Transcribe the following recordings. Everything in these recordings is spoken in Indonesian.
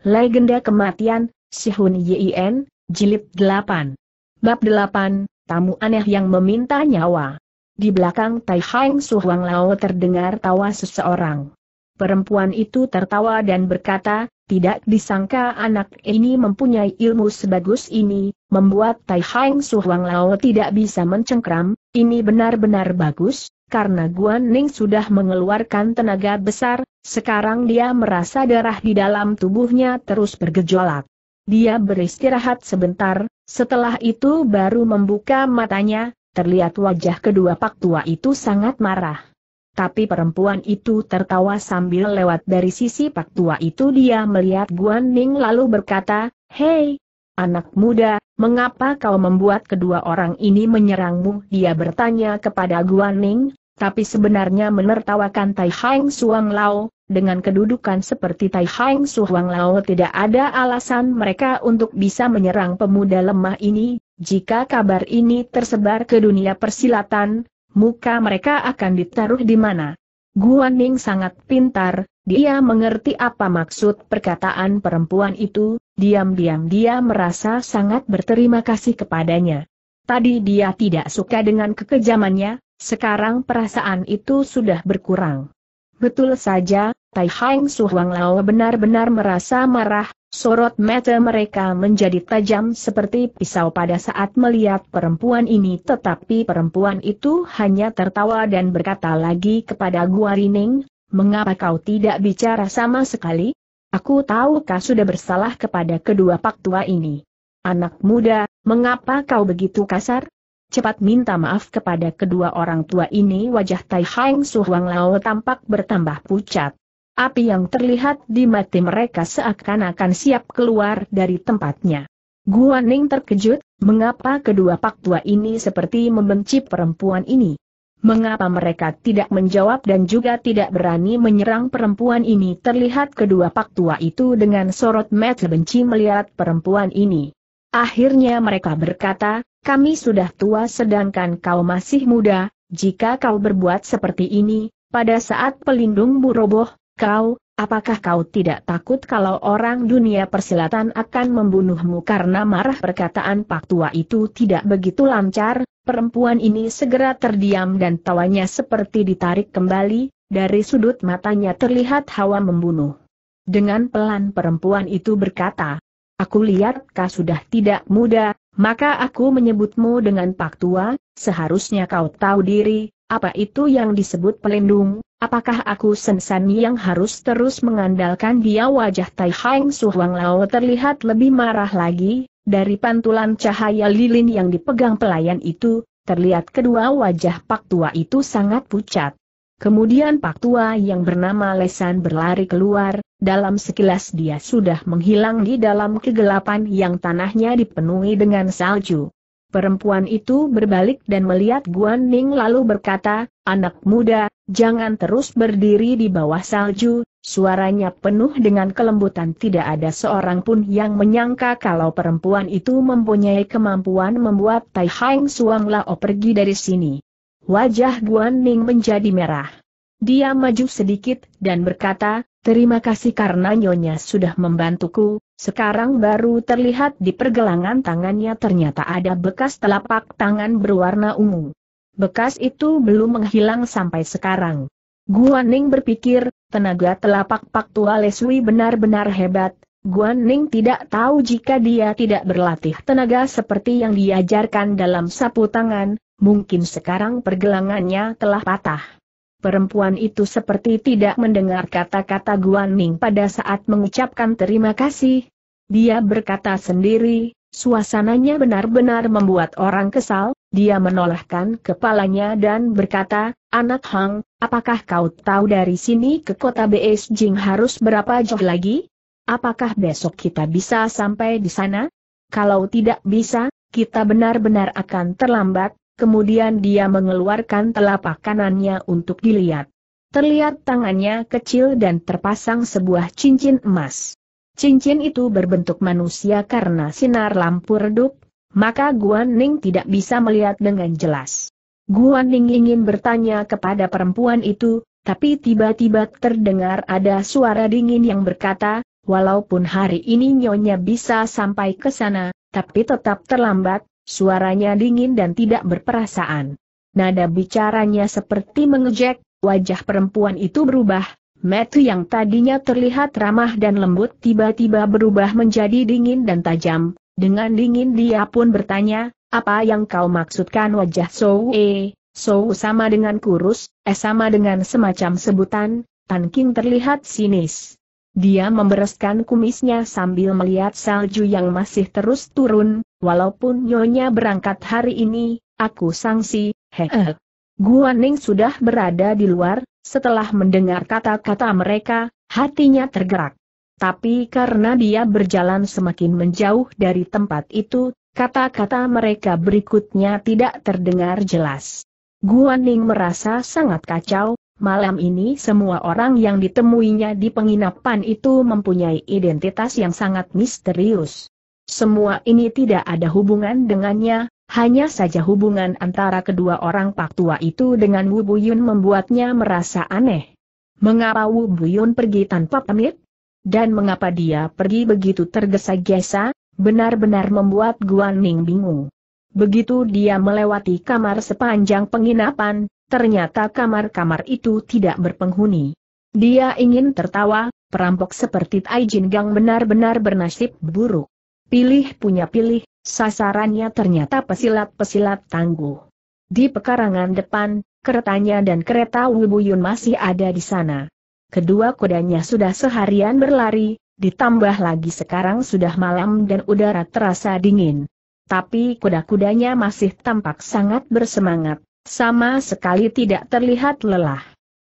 Legenda Kematian, Sihun Yin, Jilid 8. Bab 8, Tamu Aneh Yang Meminta Nyawa. Di belakang Tai Heng Su Huang Lao terdengar tawa seseorang. Perempuan itu tertawa dan berkata, tidak disangka anak ini mempunyai ilmu sebagus ini, membuat Tai Heng Su Huang Lao tidak bisa mencengkram, ini benar-benar bagus, karena Guan Ning sudah mengeluarkan tenaga besar, sekarang dia merasa darah di dalam tubuhnya terus bergejolak. Dia beristirahat sebentar, setelah itu baru membuka matanya, terlihat wajah kedua pak tua itu sangat marah. Tapi perempuan itu tertawa sambil lewat dari sisi pak tua itu dia melihat Guan Ning lalu berkata, Hei, anak muda, mengapa kau membuat kedua orang ini menyerangmu? Dia bertanya kepada Guan Ning, tapi sebenarnya menertawakan Tai Hang Suang Lao, dengan kedudukan seperti Tai Hang Suang Lao tidak ada alasan mereka untuk bisa menyerang pemuda lemah ini, jika kabar ini tersebar ke dunia persilatan, muka mereka akan ditaruh di mana. Guan Ning sangat pintar, dia mengerti apa maksud perkataan perempuan itu, diam-diam dia merasa sangat berterima kasih kepadanya. Tadi dia tidak suka dengan kekejamannya, sekarang perasaan itu sudah berkurang. Betul saja, Tai Hang Huang Lao benar-benar merasa marah, sorot mata mereka menjadi tajam seperti pisau pada saat melihat perempuan ini tetapi perempuan itu hanya tertawa dan berkata lagi kepada Rining, mengapa kau tidak bicara sama sekali? Aku tahu kau sudah bersalah kepada kedua pak tua ini. Anak muda, mengapa kau begitu kasar? cepat minta maaf kepada kedua orang tua ini wajah Tai Hang Huang Lao tampak bertambah pucat. Api yang terlihat di mati mereka seakan-akan siap keluar dari tempatnya. Guan Ning terkejut, mengapa kedua pak tua ini seperti membenci perempuan ini? Mengapa mereka tidak menjawab dan juga tidak berani menyerang perempuan ini? Terlihat kedua pak tua itu dengan sorot mata benci melihat perempuan ini. Akhirnya mereka berkata, kami sudah tua sedangkan kau masih muda, jika kau berbuat seperti ini, pada saat pelindungmu roboh, kau, apakah kau tidak takut kalau orang dunia persilatan akan membunuhmu karena marah perkataan pak tua itu tidak begitu lancar, perempuan ini segera terdiam dan tawanya seperti ditarik kembali, dari sudut matanya terlihat hawa membunuh. Dengan pelan perempuan itu berkata, Aku lihat kau sudah tidak muda, maka aku menyebutmu dengan Pak Tua, seharusnya kau tahu diri, apa itu yang disebut pelindung, apakah aku sensan yang harus terus mengandalkan dia wajah Tai Hang Suhuang Lao terlihat lebih marah lagi, dari pantulan cahaya lilin yang dipegang pelayan itu, terlihat kedua wajah Pak Tua itu sangat pucat. Kemudian Pak Tua yang bernama Lesan berlari keluar, dalam sekilas dia sudah menghilang di dalam kegelapan yang tanahnya dipenuhi dengan salju. Perempuan itu berbalik dan melihat Guan Ning lalu berkata, Anak muda, jangan terus berdiri di bawah salju, suaranya penuh dengan kelembutan tidak ada seorang pun yang menyangka kalau perempuan itu mempunyai kemampuan membuat Tai Hang Suang Lao pergi dari sini. Wajah Guan Ning menjadi merah. Dia maju sedikit dan berkata, terima kasih karena Nyonya sudah membantuku, sekarang baru terlihat di pergelangan tangannya ternyata ada bekas telapak tangan berwarna ungu. Bekas itu belum menghilang sampai sekarang. Guan Ning berpikir, tenaga telapak Pak Tua Lesui benar-benar hebat, Guan Ning tidak tahu jika dia tidak berlatih tenaga seperti yang diajarkan dalam sapu tangan, mungkin sekarang pergelangannya telah patah. Perempuan itu seperti tidak mendengar kata-kata Guan Ning pada saat mengucapkan terima kasih. Dia berkata sendiri, suasananya benar-benar membuat orang kesal, dia menolakkan kepalanya dan berkata, Anak Hang, apakah kau tahu dari sini ke kota Beijing harus berapa jauh lagi? Apakah besok kita bisa sampai di sana? Kalau tidak bisa, kita benar-benar akan terlambat, Kemudian dia mengeluarkan telapak kanannya untuk dilihat. Terlihat tangannya kecil dan terpasang sebuah cincin emas. Cincin itu berbentuk manusia karena sinar lampu redup, maka Guan Ning tidak bisa melihat dengan jelas. Guan Ning ingin bertanya kepada perempuan itu, tapi tiba-tiba terdengar ada suara dingin yang berkata, walaupun hari ini Nyonya bisa sampai ke sana, tapi tetap terlambat, Suaranya dingin dan tidak berperasaan. Nada bicaranya seperti mengejek, wajah perempuan itu berubah, Matthew yang tadinya terlihat ramah dan lembut tiba-tiba berubah menjadi dingin dan tajam. Dengan dingin dia pun bertanya, apa yang kau maksudkan wajah Sou E? Sou sama dengan kurus, eh sama dengan semacam sebutan, Tan King terlihat sinis. Dia membereskan kumisnya sambil melihat salju yang masih terus turun, walaupun Nyonya berangkat hari ini, aku sangsi, hehe. Eh, Guaning sudah berada di luar, setelah mendengar kata-kata mereka, hatinya tergerak. Tapi karena dia berjalan semakin menjauh dari tempat itu, kata-kata mereka berikutnya tidak terdengar jelas. Guaning merasa sangat kacau, Malam ini semua orang yang ditemuinya di penginapan itu mempunyai identitas yang sangat misterius. Semua ini tidak ada hubungan dengannya, hanya saja hubungan antara kedua orang pak tua itu dengan Wu Buyun membuatnya merasa aneh. Mengapa Wu Buyun pergi tanpa pamit? Dan mengapa dia pergi begitu tergesa-gesa, benar-benar membuat Guan Ning bingung. Begitu dia melewati kamar sepanjang penginapan, ternyata kamar-kamar itu tidak berpenghuni. Dia ingin tertawa, perampok seperti Tai Jin Gang benar-benar bernasib buruk. Pilih punya pilih, sasarannya ternyata pesilat-pesilat tangguh. Di pekarangan depan, keretanya dan kereta Wibuyun masih ada di sana. Kedua kudanya sudah seharian berlari, ditambah lagi sekarang sudah malam dan udara terasa dingin. Tapi kuda-kudanya masih tampak sangat bersemangat. Sama sekali tidak terlihat lelah.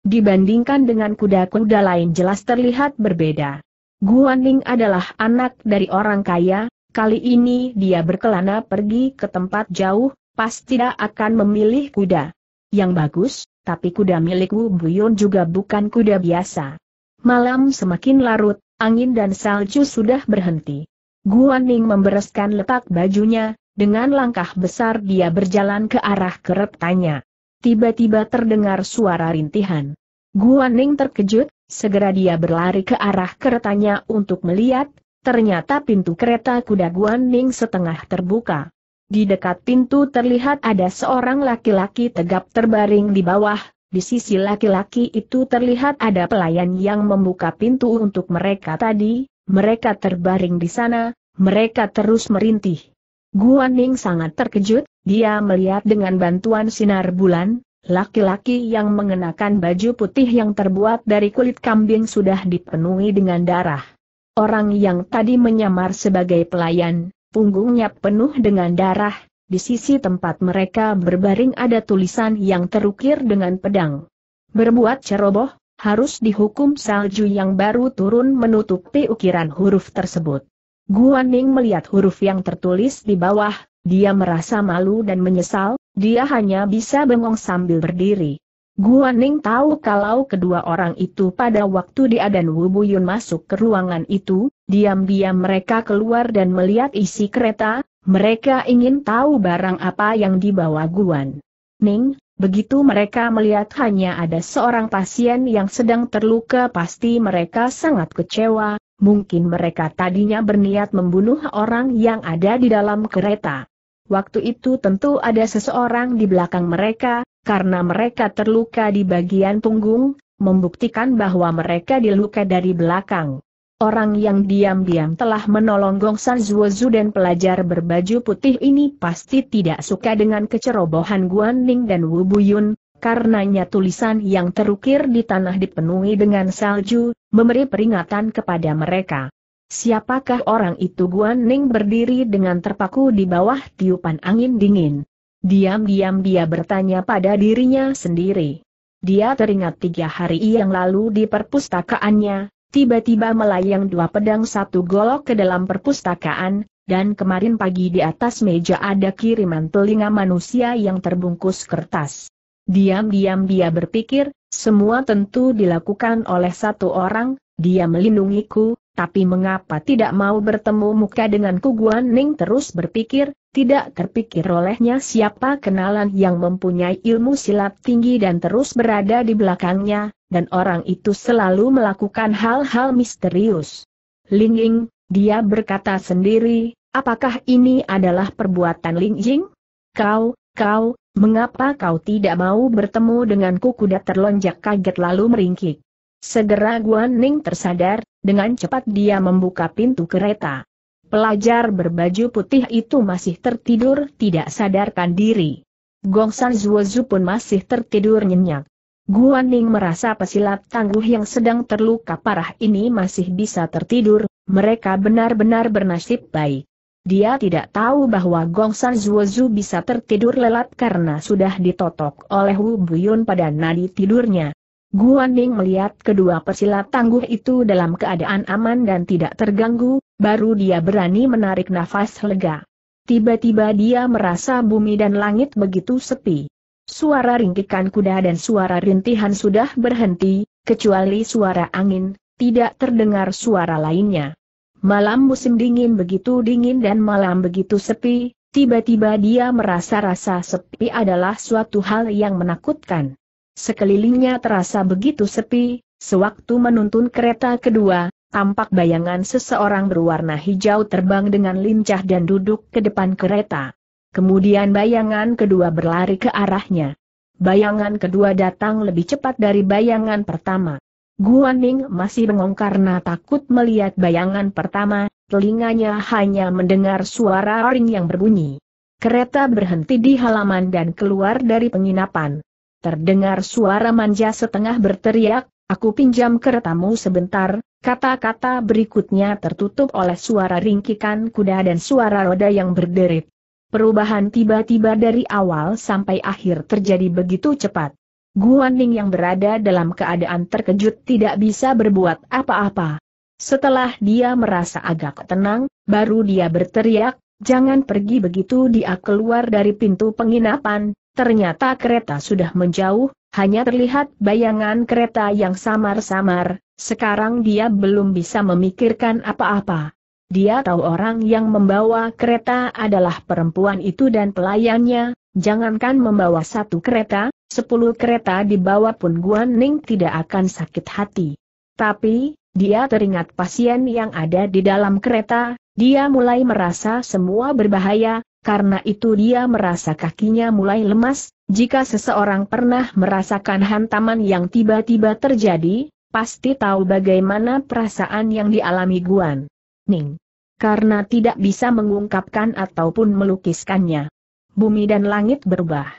Dibandingkan dengan kuda-kuda lain jelas terlihat berbeda. Guan adalah anak dari orang kaya, kali ini dia berkelana pergi ke tempat jauh, pasti tidak akan memilih kuda. Yang bagus, tapi kuda milik Wu Buyun juga bukan kuda biasa. Malam semakin larut, angin dan salju sudah berhenti. Guan membereskan letak bajunya, dengan langkah besar dia berjalan ke arah keretanya. Tiba-tiba terdengar suara rintihan. Guan Ning terkejut, segera dia berlari ke arah keretanya untuk melihat, ternyata pintu kereta kuda Guan Ning setengah terbuka. Di dekat pintu terlihat ada seorang laki-laki tegap terbaring di bawah, di sisi laki-laki itu terlihat ada pelayan yang membuka pintu untuk mereka tadi, mereka terbaring di sana, mereka terus merintih. Guan Ning sangat terkejut, dia melihat dengan bantuan sinar bulan, laki-laki yang mengenakan baju putih yang terbuat dari kulit kambing sudah dipenuhi dengan darah. Orang yang tadi menyamar sebagai pelayan, punggungnya penuh dengan darah, di sisi tempat mereka berbaring ada tulisan yang terukir dengan pedang. Berbuat ceroboh, harus dihukum salju yang baru turun menutupi ukiran huruf tersebut. Guan Ning melihat huruf yang tertulis di bawah, dia merasa malu dan menyesal, dia hanya bisa bengong sambil berdiri. Guan Ning tahu kalau kedua orang itu pada waktu dia dan Wu Buyun masuk ke ruangan itu, diam-diam mereka keluar dan melihat isi kereta, mereka ingin tahu barang apa yang dibawa Guan Ning, begitu mereka melihat hanya ada seorang pasien yang sedang terluka pasti mereka sangat kecewa, Mungkin mereka tadinya berniat membunuh orang yang ada di dalam kereta. Waktu itu tentu ada seseorang di belakang mereka, karena mereka terluka di bagian punggung, membuktikan bahwa mereka diluka dari belakang. Orang yang diam-diam telah menolong Gongsan Zuozu dan pelajar berbaju putih ini pasti tidak suka dengan kecerobohan Guan Ning dan Wu Buyun, Karenanya tulisan yang terukir di tanah dipenuhi dengan salju, memberi peringatan kepada mereka. Siapakah orang itu Guan Ning berdiri dengan terpaku di bawah tiupan angin dingin. Diam-diam dia bertanya pada dirinya sendiri. Dia teringat tiga hari yang lalu di perpustakaannya, tiba-tiba melayang dua pedang satu golok ke dalam perpustakaan, dan kemarin pagi di atas meja ada kiriman telinga manusia yang terbungkus kertas. Diam-diam dia berpikir, semua tentu dilakukan oleh satu orang, dia melindungiku, tapi mengapa tidak mau bertemu muka denganku Guan Ning terus berpikir, tidak terpikir olehnya siapa kenalan yang mempunyai ilmu silat tinggi dan terus berada di belakangnya, dan orang itu selalu melakukan hal-hal misterius. Ling Ying, dia berkata sendiri, apakah ini adalah perbuatan Ling Ying? Kau, kau, Mengapa kau tidak mau bertemu denganku kuda terlonjak kaget lalu meringkik. Segera Guan Ning tersadar, dengan cepat dia membuka pintu kereta. Pelajar berbaju putih itu masih tertidur tidak sadarkan diri. Gong San Zuozu pun masih tertidur nyenyak. Guan Ning merasa pesilat tangguh yang sedang terluka parah ini masih bisa tertidur, mereka benar-benar bernasib baik. Dia tidak tahu bahwa Gongsan Zuozu bisa tertidur lelap karena sudah ditotok oleh Wu Buyun pada nadi tidurnya. Guan Ning melihat kedua persilat tangguh itu dalam keadaan aman dan tidak terganggu, baru dia berani menarik nafas lega. Tiba-tiba dia merasa bumi dan langit begitu sepi. Suara ringkikan kuda dan suara rintihan sudah berhenti, kecuali suara angin, tidak terdengar suara lainnya. Malam musim dingin begitu dingin dan malam begitu sepi, tiba-tiba dia merasa rasa sepi adalah suatu hal yang menakutkan. Sekelilingnya terasa begitu sepi, sewaktu menuntun kereta kedua, tampak bayangan seseorang berwarna hijau terbang dengan lincah dan duduk ke depan kereta. Kemudian bayangan kedua berlari ke arahnya. Bayangan kedua datang lebih cepat dari bayangan pertama. Ning masih bengong karena takut melihat bayangan pertama, telinganya hanya mendengar suara ring yang berbunyi. Kereta berhenti di halaman dan keluar dari penginapan. Terdengar suara manja setengah berteriak, aku pinjam keretamu sebentar, kata-kata berikutnya tertutup oleh suara ringkikan kuda dan suara roda yang berderit. Perubahan tiba-tiba dari awal sampai akhir terjadi begitu cepat. Guan Ning yang berada dalam keadaan terkejut tidak bisa berbuat apa-apa. Setelah dia merasa agak tenang, baru dia berteriak, jangan pergi begitu dia keluar dari pintu penginapan, ternyata kereta sudah menjauh, hanya terlihat bayangan kereta yang samar-samar, sekarang dia belum bisa memikirkan apa-apa. Dia tahu orang yang membawa kereta adalah perempuan itu dan pelayannya, jangankan membawa satu kereta, Sepuluh kereta bawah pun Guan Ning tidak akan sakit hati. Tapi, dia teringat pasien yang ada di dalam kereta, dia mulai merasa semua berbahaya, karena itu dia merasa kakinya mulai lemas, jika seseorang pernah merasakan hantaman yang tiba-tiba terjadi, pasti tahu bagaimana perasaan yang dialami Guan Ning. Karena tidak bisa mengungkapkan ataupun melukiskannya. Bumi dan langit berubah.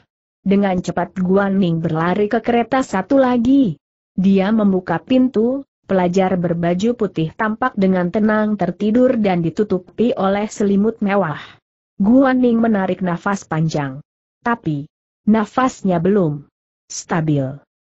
Dengan cepat Guan Ning berlari ke kereta satu lagi. Dia membuka pintu, pelajar berbaju putih tampak dengan tenang tertidur dan ditutupi oleh selimut mewah. Guan Ning menarik nafas panjang. Tapi, nafasnya belum stabil.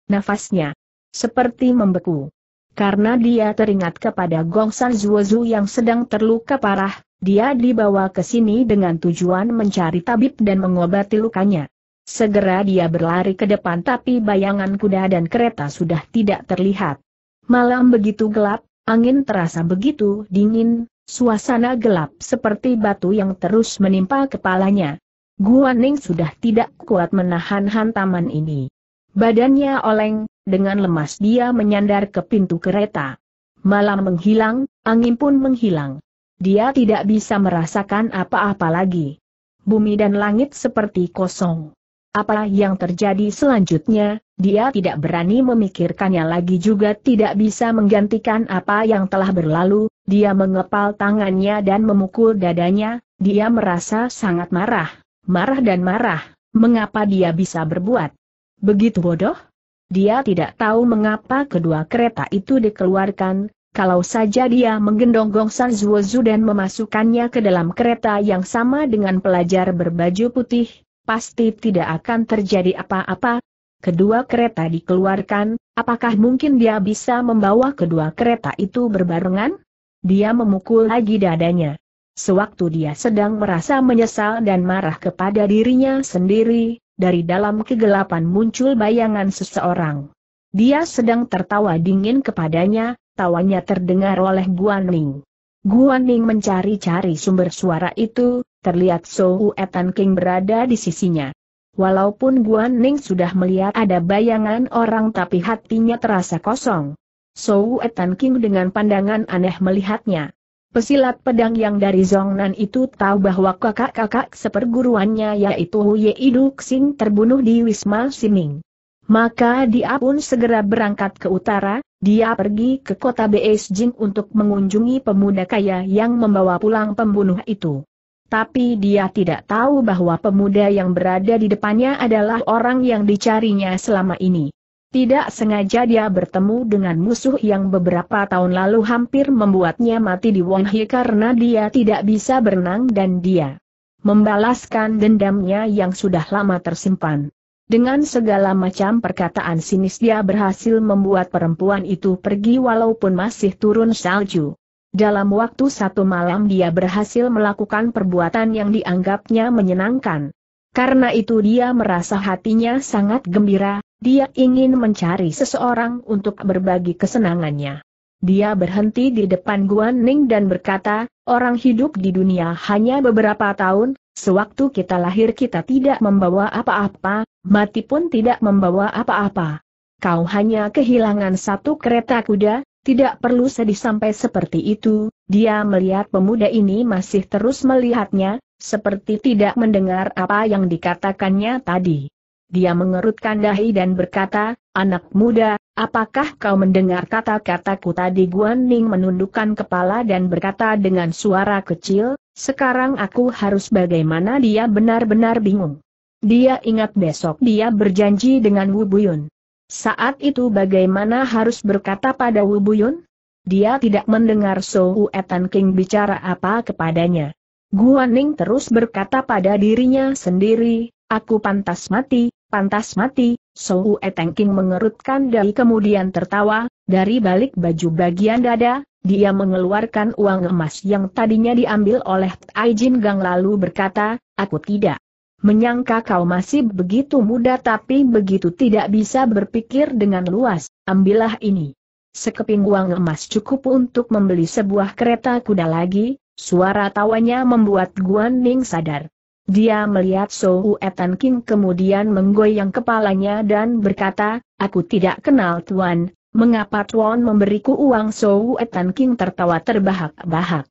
Nafasnya seperti membeku. Karena dia teringat kepada Gongsan Zuozu yang sedang terluka parah, dia dibawa ke sini dengan tujuan mencari tabib dan mengobati lukanya. Segera dia berlari ke depan tapi bayangan kuda dan kereta sudah tidak terlihat. Malam begitu gelap, angin terasa begitu dingin, suasana gelap seperti batu yang terus menimpa kepalanya. Guaning sudah tidak kuat menahan hantaman ini. Badannya oleng, dengan lemas dia menyandar ke pintu kereta. Malam menghilang, angin pun menghilang. Dia tidak bisa merasakan apa-apa lagi. Bumi dan langit seperti kosong. Apa yang terjadi selanjutnya, dia tidak berani memikirkannya lagi juga tidak bisa menggantikan apa yang telah berlalu, dia mengepal tangannya dan memukul dadanya, dia merasa sangat marah, marah dan marah, mengapa dia bisa berbuat begitu bodoh? Dia tidak tahu mengapa kedua kereta itu dikeluarkan, kalau saja dia menggendong Gongsan Zuozu dan memasukkannya ke dalam kereta yang sama dengan pelajar berbaju putih, pasti tidak akan terjadi apa-apa. Kedua kereta dikeluarkan, apakah mungkin dia bisa membawa kedua kereta itu berbarengan? Dia memukul lagi dadanya. Sewaktu dia sedang merasa menyesal dan marah kepada dirinya sendiri, dari dalam kegelapan muncul bayangan seseorang. Dia sedang tertawa dingin kepadanya, tawanya terdengar oleh Guan Ning. Guan Ning mencari-cari sumber suara itu, terlihat Sou Etan King berada di sisinya. Walaupun Guan Ning sudah melihat ada bayangan orang tapi hatinya terasa kosong. Sou Etan King dengan pandangan aneh melihatnya. Pesilat pedang yang dari Zongnan itu tahu bahwa kakak-kakak seperguruannya yaitu Huye Iduk Xing terbunuh di Wisma Siming. Maka dia pun segera berangkat ke utara, dia pergi ke kota Beijing untuk mengunjungi pemuda kaya yang membawa pulang pembunuh itu. Tapi dia tidak tahu bahwa pemuda yang berada di depannya adalah orang yang dicarinya selama ini. Tidak sengaja dia bertemu dengan musuh yang beberapa tahun lalu hampir membuatnya mati di Wonhi karena dia tidak bisa berenang dan dia membalaskan dendamnya yang sudah lama tersimpan. Dengan segala macam perkataan sinis dia berhasil membuat perempuan itu pergi walaupun masih turun salju. Dalam waktu satu malam dia berhasil melakukan perbuatan yang dianggapnya menyenangkan. Karena itu dia merasa hatinya sangat gembira, dia ingin mencari seseorang untuk berbagi kesenangannya. Dia berhenti di depan Guan Ning dan berkata, orang hidup di dunia hanya beberapa tahun, sewaktu kita lahir kita tidak membawa apa-apa, mati pun tidak membawa apa-apa. Kau hanya kehilangan satu kereta kuda, tidak perlu sedih sampai seperti itu, dia melihat pemuda ini masih terus melihatnya, seperti tidak mendengar apa yang dikatakannya tadi. Dia mengerutkan dahi dan berkata, Anak muda, apakah kau mendengar kata-kataku tadi Guan Ning menundukkan kepala dan berkata dengan suara kecil, sekarang aku harus bagaimana dia benar-benar bingung. Dia ingat besok dia berjanji dengan Wu Buyun. Saat itu bagaimana harus berkata pada Wu Buyun? Dia tidak mendengar Wu Etan King bicara apa kepadanya. Guan Ning terus berkata pada dirinya sendiri, aku pantas mati, pantas mati, Wu Etan King mengerutkan dahi kemudian tertawa, dari balik baju bagian dada, dia mengeluarkan uang emas yang tadinya diambil oleh Jin Gang lalu berkata, aku tidak menyangka kau masih begitu muda tapi begitu tidak bisa berpikir dengan luas, ambillah ini. Sekeping uang emas cukup untuk membeli sebuah kereta kuda lagi, suara tawanya membuat Guan Ning sadar. Dia melihat Sou Etan King kemudian menggoyang kepalanya dan berkata, Aku tidak kenal Tuan, mengapa Tuan memberiku uang Sou Etan King tertawa terbahak-bahak.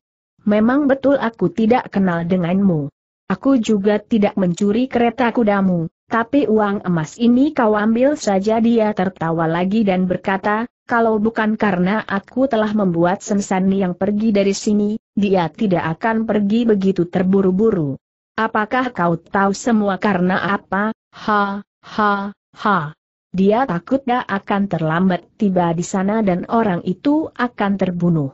Memang betul aku tidak kenal denganmu. Aku juga tidak mencuri kereta kudamu, tapi uang emas ini kau ambil saja dia tertawa lagi dan berkata, kalau bukan karena aku telah membuat Sensani yang pergi dari sini, dia tidak akan pergi begitu terburu-buru. Apakah kau tahu semua karena apa? Ha, ha, ha. Dia takutnya akan terlambat tiba di sana dan orang itu akan terbunuh.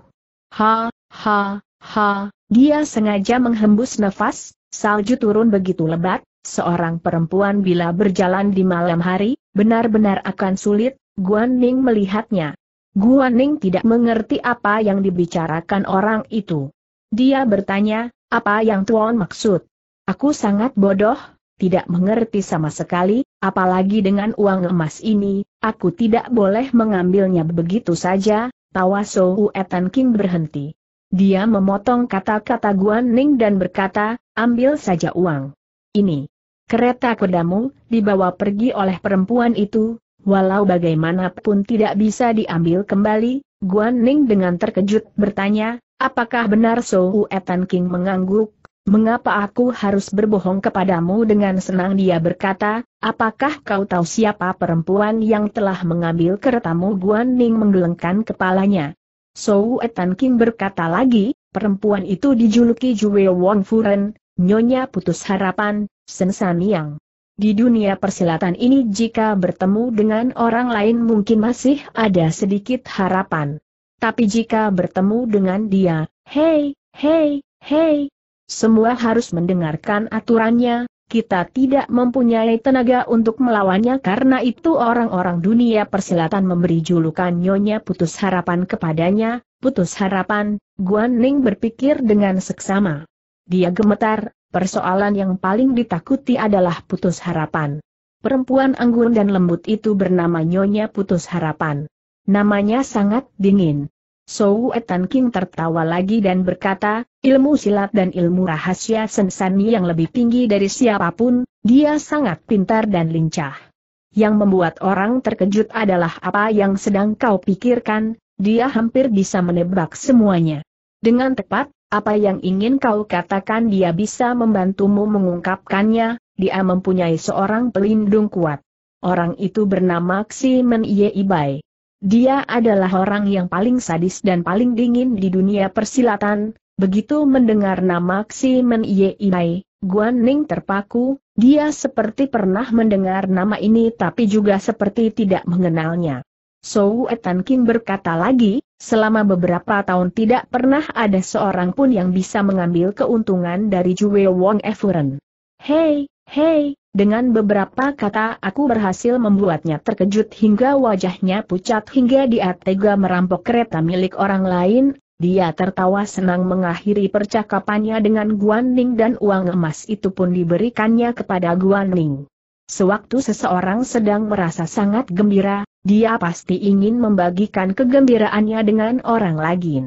Ha, ha, ha. Dia sengaja menghembus nafas, Salju turun begitu lebat, seorang perempuan bila berjalan di malam hari, benar-benar akan sulit, Guan Ning melihatnya. Guan Ning tidak mengerti apa yang dibicarakan orang itu. Dia bertanya, apa yang Tuan maksud? Aku sangat bodoh, tidak mengerti sama sekali, apalagi dengan uang emas ini, aku tidak boleh mengambilnya begitu saja, tawa Sou Etan King berhenti. Dia memotong kata-kata Guan Ning dan berkata, ambil saja uang. Ini. Kereta kudamu dibawa pergi oleh perempuan itu, walau bagaimanapun tidak bisa diambil kembali, Guan Ning dengan terkejut bertanya, apakah benar Sou Etan King mengangguk? Mengapa aku harus berbohong kepadamu dengan senang dia berkata, apakah kau tahu siapa perempuan yang telah mengambil keretamu Guan Ning menggelengkan kepalanya? Sou Etan King berkata lagi, perempuan itu dijuluki Jue Wong Furen, Nyonya Putus Harapan, Yang. Di dunia persilatan ini jika bertemu dengan orang lain mungkin masih ada sedikit harapan. Tapi jika bertemu dengan dia, hei, hei, hei, semua harus mendengarkan aturannya, kita tidak mempunyai tenaga untuk melawannya karena itu orang-orang dunia persilatan memberi julukan Nyonya Putus Harapan kepadanya, Putus Harapan, Guan Ning berpikir dengan seksama. Dia gemetar, persoalan yang paling ditakuti adalah Putus Harapan. Perempuan anggun dan lembut itu bernama Nyonya Putus Harapan. Namanya sangat dingin, Sou Etan King tertawa lagi dan berkata, ilmu silat dan ilmu rahasia sensani yang lebih tinggi dari siapapun, dia sangat pintar dan lincah. Yang membuat orang terkejut adalah apa yang sedang kau pikirkan, dia hampir bisa menebak semuanya. Dengan tepat, apa yang ingin kau katakan dia bisa membantumu mengungkapkannya, dia mempunyai seorang pelindung kuat. Orang itu bernama Ximen Yeibai." Dia adalah orang yang paling sadis dan paling dingin di dunia persilatan, begitu mendengar nama Ximen Ye Imai, Guan Ning terpaku, dia seperti pernah mendengar nama ini tapi juga seperti tidak mengenalnya. So Etan King berkata lagi, selama beberapa tahun tidak pernah ada seorang pun yang bisa mengambil keuntungan dari Jue Wong Efuren. Hei, hei, dengan beberapa kata aku berhasil membuatnya terkejut hingga wajahnya pucat hingga dia tega merampok kereta milik orang lain, dia tertawa senang mengakhiri percakapannya dengan Guan Ning dan uang emas itu pun diberikannya kepada Guan Ning. Sewaktu seseorang sedang merasa sangat gembira, dia pasti ingin membagikan kegembiraannya dengan orang lain.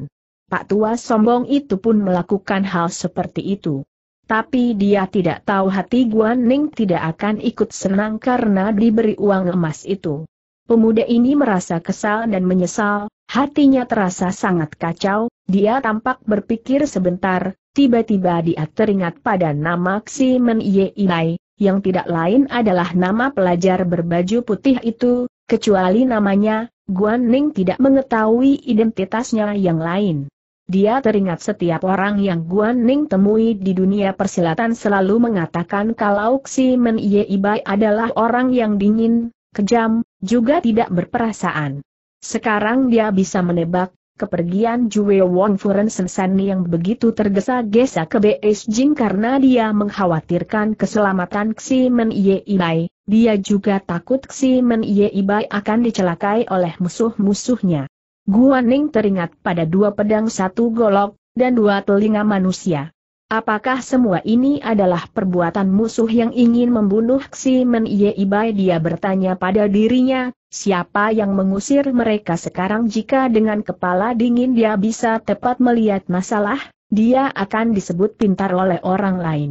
Pak tua sombong itu pun melakukan hal seperti itu. Tapi dia tidak tahu hati Guan Ning tidak akan ikut senang karena diberi uang emas itu. Pemuda ini merasa kesal dan menyesal, hatinya terasa sangat kacau, dia tampak berpikir sebentar, tiba-tiba dia teringat pada nama Ximen Ye Inai, yang tidak lain adalah nama pelajar berbaju putih itu, kecuali namanya, Guan Ning tidak mengetahui identitasnya yang lain. Dia teringat setiap orang yang Guan Ning temui di dunia persilatan selalu mengatakan kalau Xi Men Ye Ibai adalah orang yang dingin, kejam, juga tidak berperasaan. Sekarang dia bisa menebak, kepergian Jue Wong Furen Sen yang begitu tergesa-gesa ke BS Jing karena dia mengkhawatirkan keselamatan Xi Men Ye Ibai, dia juga takut Xi Men Ye Ibai akan dicelakai oleh musuh-musuhnya. Guaning teringat pada dua pedang satu golok, dan dua telinga manusia. Apakah semua ini adalah perbuatan musuh yang ingin membunuh Ximen Ye Ibai? Dia bertanya pada dirinya, siapa yang mengusir mereka sekarang jika dengan kepala dingin dia bisa tepat melihat masalah, dia akan disebut pintar oleh orang lain.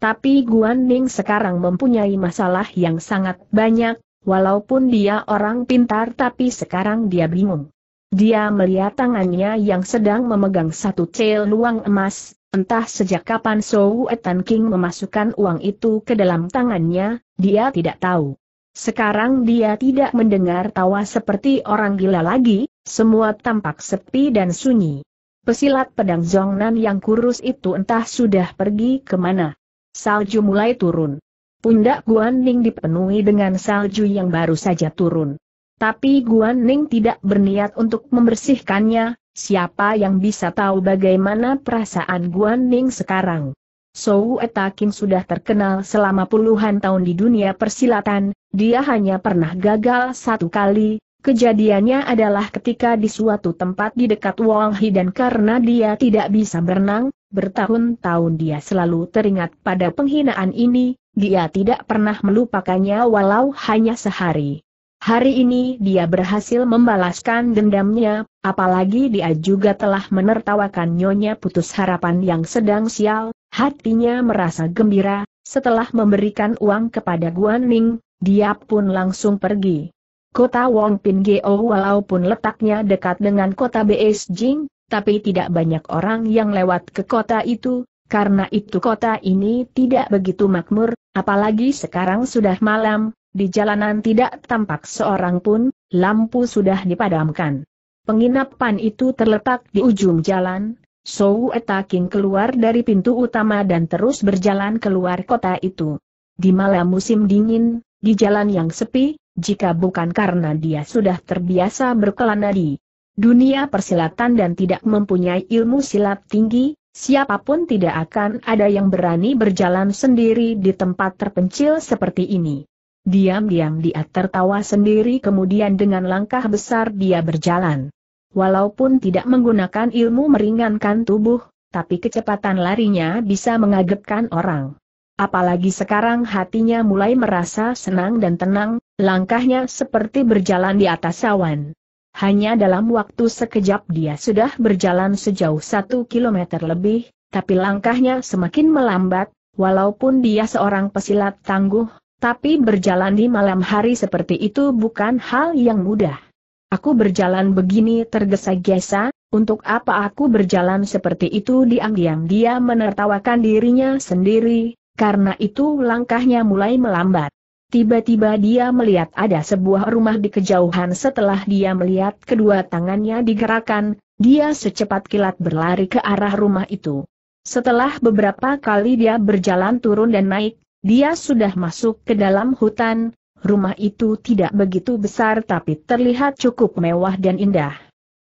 Tapi Guan Ning sekarang mempunyai masalah yang sangat banyak, walaupun dia orang pintar tapi sekarang dia bingung. Dia melihat tangannya yang sedang memegang satu cel luang emas, entah sejak kapan Sou Etan King memasukkan uang itu ke dalam tangannya, dia tidak tahu. Sekarang dia tidak mendengar tawa seperti orang gila lagi, semua tampak sepi dan sunyi. Pesilat pedang Zongnan yang kurus itu entah sudah pergi kemana. Salju mulai turun. Pundak Guan Ning dipenuhi dengan salju yang baru saja turun. Tapi Guan Ning tidak berniat untuk membersihkannya, siapa yang bisa tahu bagaimana perasaan Guan Ning sekarang. So Sou Etakin sudah terkenal selama puluhan tahun di dunia persilatan, dia hanya pernah gagal satu kali, kejadiannya adalah ketika di suatu tempat di dekat Wang Hi dan karena dia tidak bisa berenang, bertahun-tahun dia selalu teringat pada penghinaan ini, dia tidak pernah melupakannya walau hanya sehari. Hari ini dia berhasil membalaskan dendamnya, apalagi dia juga telah menertawakan Nyonya Putus Harapan yang sedang sial, hatinya merasa gembira, setelah memberikan uang kepada Guan Ning, dia pun langsung pergi. Kota Wong Pin Geo walaupun letaknya dekat dengan kota Beijing, tapi tidak banyak orang yang lewat ke kota itu, karena itu kota ini tidak begitu makmur, apalagi sekarang sudah malam, di jalanan tidak tampak seorang pun, lampu sudah dipadamkan. Penginapan itu terletak di ujung jalan, Sou Etaking keluar dari pintu utama dan terus berjalan keluar kota itu. Di malam musim dingin, di jalan yang sepi, jika bukan karena dia sudah terbiasa berkelana di dunia persilatan dan tidak mempunyai ilmu silat tinggi, siapapun tidak akan ada yang berani berjalan sendiri di tempat terpencil seperti ini. Diam-diam dia tertawa sendiri kemudian dengan langkah besar dia berjalan. Walaupun tidak menggunakan ilmu meringankan tubuh, tapi kecepatan larinya bisa mengagetkan orang. Apalagi sekarang hatinya mulai merasa senang dan tenang, langkahnya seperti berjalan di atas awan. Hanya dalam waktu sekejap dia sudah berjalan sejauh satu kilometer lebih, tapi langkahnya semakin melambat, walaupun dia seorang pesilat tangguh, tapi berjalan di malam hari seperti itu bukan hal yang mudah. Aku berjalan begini tergesa-gesa, untuk apa aku berjalan seperti itu diam-diam dia menertawakan dirinya sendiri, karena itu langkahnya mulai melambat. Tiba-tiba dia melihat ada sebuah rumah di kejauhan setelah dia melihat kedua tangannya digerakkan, dia secepat kilat berlari ke arah rumah itu. Setelah beberapa kali dia berjalan turun dan naik, dia sudah masuk ke dalam hutan, rumah itu tidak begitu besar tapi terlihat cukup mewah dan indah.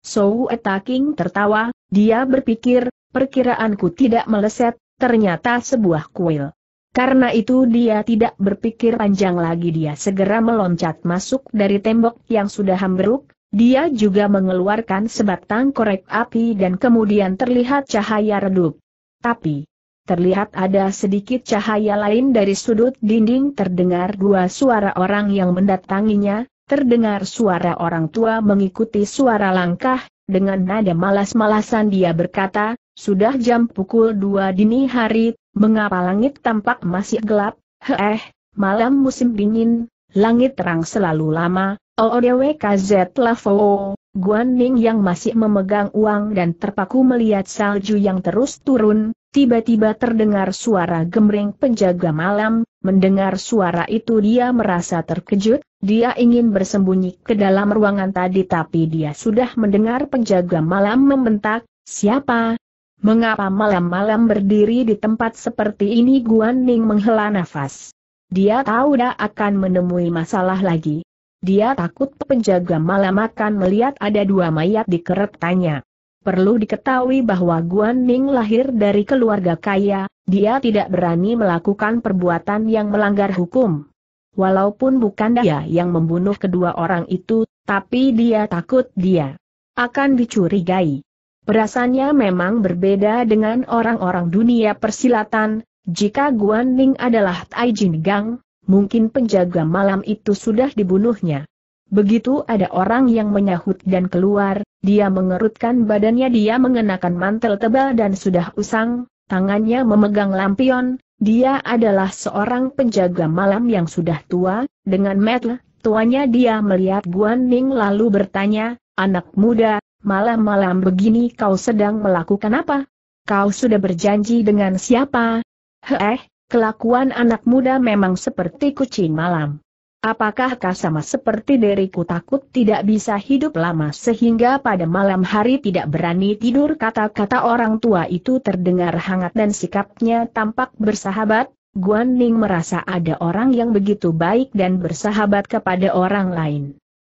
So Etaking tertawa, dia berpikir, perkiraanku tidak meleset, ternyata sebuah kuil. Karena itu dia tidak berpikir panjang lagi dia segera meloncat masuk dari tembok yang sudah hambruk, dia juga mengeluarkan sebatang korek api dan kemudian terlihat cahaya redup. Tapi, terlihat ada sedikit cahaya lain dari sudut dinding terdengar dua suara orang yang mendatanginya, terdengar suara orang tua mengikuti suara langkah, dengan nada malas-malasan dia berkata, sudah jam pukul dua dini hari, mengapa langit tampak masih gelap, heeh, malam musim dingin, langit terang selalu lama, OODWKZ LAVOO. Guan Ning yang masih memegang uang dan terpaku melihat salju yang terus turun, Tiba-tiba terdengar suara gemreng penjaga malam, mendengar suara itu dia merasa terkejut, dia ingin bersembunyi ke dalam ruangan tadi tapi dia sudah mendengar penjaga malam membentak, siapa? Mengapa malam-malam berdiri di tempat seperti ini Guan Ning menghela nafas. Dia tahu dia akan menemui masalah lagi. Dia takut penjaga malam akan melihat ada dua mayat di keretanya. Perlu diketahui bahwa Guan Ning lahir dari keluarga kaya, dia tidak berani melakukan perbuatan yang melanggar hukum. Walaupun bukan dia yang membunuh kedua orang itu, tapi dia takut dia akan dicurigai. Perasaannya memang berbeda dengan orang-orang dunia persilatan, jika Guan Ning adalah Tai Jin Gang, mungkin penjaga malam itu sudah dibunuhnya. Begitu ada orang yang menyahut dan keluar, dia mengerutkan badannya dia mengenakan mantel tebal dan sudah usang, tangannya memegang lampion, dia adalah seorang penjaga malam yang sudah tua, dengan metel, tuanya dia melihat Guan Ning lalu bertanya, anak muda, malam-malam begini kau sedang melakukan apa? Kau sudah berjanji dengan siapa? Heh, kelakuan anak muda memang seperti kucing malam. Apakah kau sama seperti diriku takut tidak bisa hidup lama sehingga pada malam hari tidak berani tidur kata-kata orang tua itu terdengar hangat dan sikapnya tampak bersahabat, Guan Ning merasa ada orang yang begitu baik dan bersahabat kepada orang lain.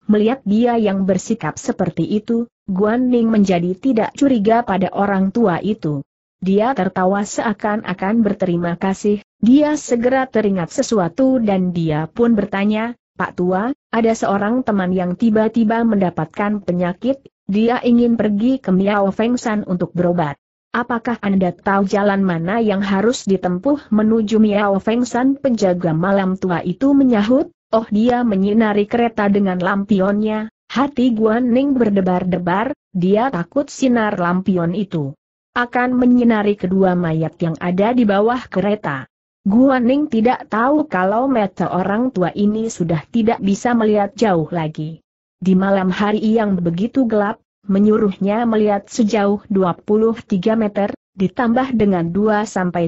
Melihat dia yang bersikap seperti itu, Guan Ning menjadi tidak curiga pada orang tua itu. Dia tertawa seakan-akan berterima kasih, dia segera teringat sesuatu dan dia pun bertanya, Pak Tua, ada seorang teman yang tiba-tiba mendapatkan penyakit, dia ingin pergi ke Miao San untuk berobat. Apakah Anda tahu jalan mana yang harus ditempuh menuju Miao San? Penjaga malam tua itu menyahut, oh dia menyinari kereta dengan lampionnya, hati Guan Ning berdebar-debar, dia takut sinar lampion itu akan menyinari kedua mayat yang ada di bawah kereta. Ning tidak tahu kalau mata orang tua ini sudah tidak bisa melihat jauh lagi. Di malam hari yang begitu gelap, menyuruhnya melihat sejauh 23 meter, ditambah dengan 2-3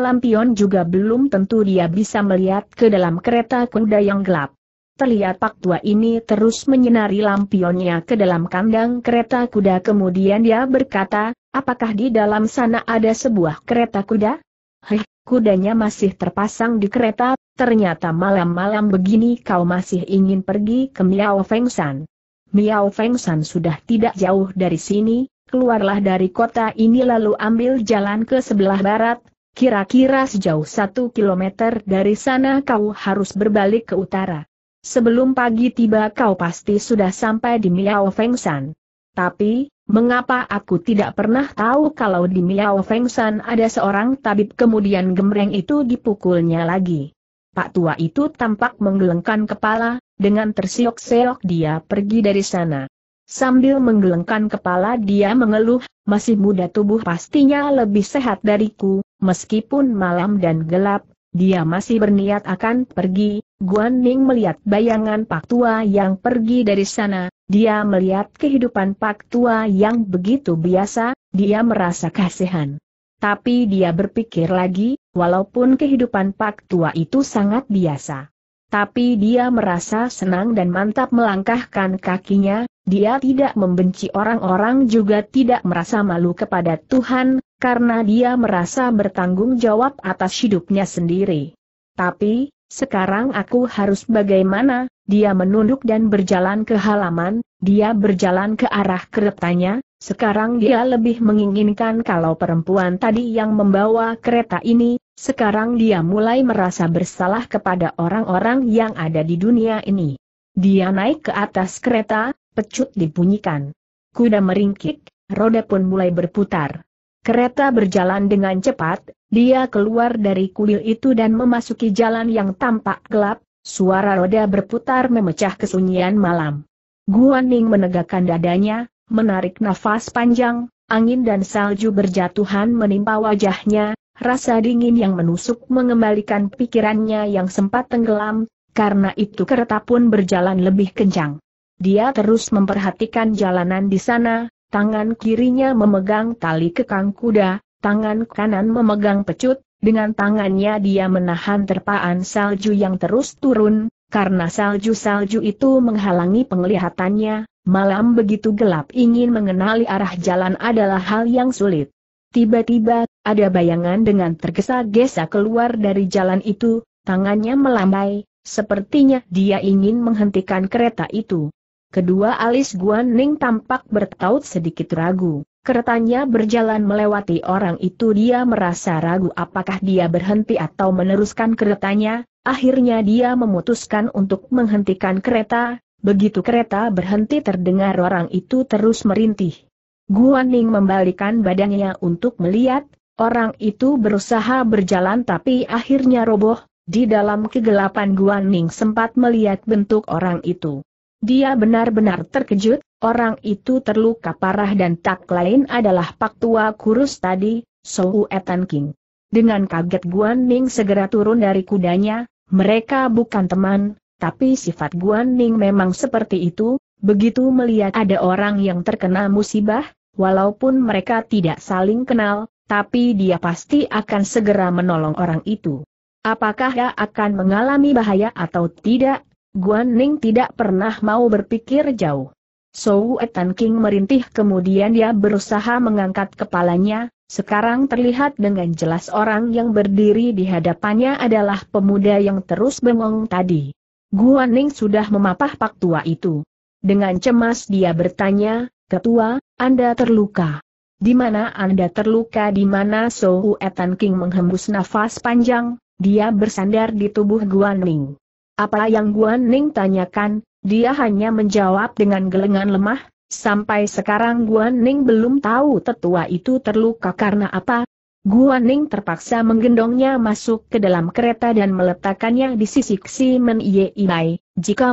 lampion juga belum tentu dia bisa melihat ke dalam kereta kuda yang gelap. Terlihat Pak tua ini terus menyinari lampionnya ke dalam kandang kereta kuda kemudian dia berkata, apakah di dalam sana ada sebuah kereta kuda? Hei, kudanya masih terpasang di kereta, ternyata malam-malam begini kau masih ingin pergi ke Miao San. Miao San sudah tidak jauh dari sini, keluarlah dari kota ini lalu ambil jalan ke sebelah barat, kira-kira sejauh satu kilometer dari sana kau harus berbalik ke utara. Sebelum pagi tiba kau pasti sudah sampai di Miao Fengsan. Tapi, mengapa aku tidak pernah tahu kalau di Miao Fengsan ada seorang tabib kemudian gemreng itu dipukulnya lagi. Pak tua itu tampak menggelengkan kepala, dengan tersiok-seok dia pergi dari sana. Sambil menggelengkan kepala dia mengeluh, masih muda tubuh pastinya lebih sehat dariku, meskipun malam dan gelap, dia masih berniat akan pergi, Guan Ning melihat bayangan Pak Tua yang pergi dari sana, dia melihat kehidupan Pak Tua yang begitu biasa, dia merasa kasihan. Tapi dia berpikir lagi, walaupun kehidupan Pak Tua itu sangat biasa tapi dia merasa senang dan mantap melangkahkan kakinya, dia tidak membenci orang-orang juga tidak merasa malu kepada Tuhan, karena dia merasa bertanggung jawab atas hidupnya sendiri. Tapi, sekarang aku harus bagaimana, dia menunduk dan berjalan ke halaman, dia berjalan ke arah keretanya, sekarang dia lebih menginginkan kalau perempuan tadi yang membawa kereta ini, sekarang dia mulai merasa bersalah kepada orang-orang yang ada di dunia ini. Dia naik ke atas kereta, pecut dibunyikan. Kuda meringkik, roda pun mulai berputar. Kereta berjalan dengan cepat, dia keluar dari kuil itu dan memasuki jalan yang tampak gelap, suara roda berputar memecah kesunyian malam. Guaning menegakkan dadanya, menarik nafas panjang, angin dan salju berjatuhan menimpa wajahnya, Rasa dingin yang menusuk mengembalikan pikirannya yang sempat tenggelam, karena itu kereta pun berjalan lebih kencang. Dia terus memperhatikan jalanan di sana, tangan kirinya memegang tali kekang kuda, tangan kanan memegang pecut, dengan tangannya dia menahan terpaan salju yang terus turun, karena salju-salju itu menghalangi penglihatannya, malam begitu gelap ingin mengenali arah jalan adalah hal yang sulit. Tiba-tiba, ada bayangan dengan tergesa-gesa keluar dari jalan itu, tangannya melambai, sepertinya dia ingin menghentikan kereta itu. Kedua alis Guan Ning tampak bertaut sedikit ragu. Keretanya berjalan melewati orang itu dia merasa ragu apakah dia berhenti atau meneruskan keretanya, akhirnya dia memutuskan untuk menghentikan kereta, begitu kereta berhenti terdengar orang itu terus merintih. Guan Ning membalikan badannya untuk melihat, orang itu berusaha berjalan tapi akhirnya roboh, di dalam kegelapan Guan Ning sempat melihat bentuk orang itu. Dia benar-benar terkejut, orang itu terluka parah dan tak lain adalah pak tua kurus tadi, Sou Etan King. Dengan kaget Guan Ning segera turun dari kudanya, mereka bukan teman, tapi sifat Guan Ning memang seperti itu, begitu melihat ada orang yang terkena musibah, Walaupun mereka tidak saling kenal, tapi dia pasti akan segera menolong orang itu. Apakah dia akan mengalami bahaya atau tidak? Guan Ning tidak pernah mau berpikir jauh. Sou Etan King merintih kemudian dia berusaha mengangkat kepalanya, sekarang terlihat dengan jelas orang yang berdiri di hadapannya adalah pemuda yang terus bengong tadi. Guan Ning sudah memapah pak tua itu. Dengan cemas dia bertanya, Ketua, Anda terluka. Di mana Anda terluka di mana Sohu Etan King menghembus nafas panjang, dia bersandar di tubuh Guan Ning. Apa yang Guan Ning tanyakan, dia hanya menjawab dengan gelengan lemah, sampai sekarang Guan Ning belum tahu tetua itu terluka karena apa, Guan Ning terpaksa menggendongnya masuk ke dalam kereta dan meletakkannya di sisi Xi Men Ye Inai. Jika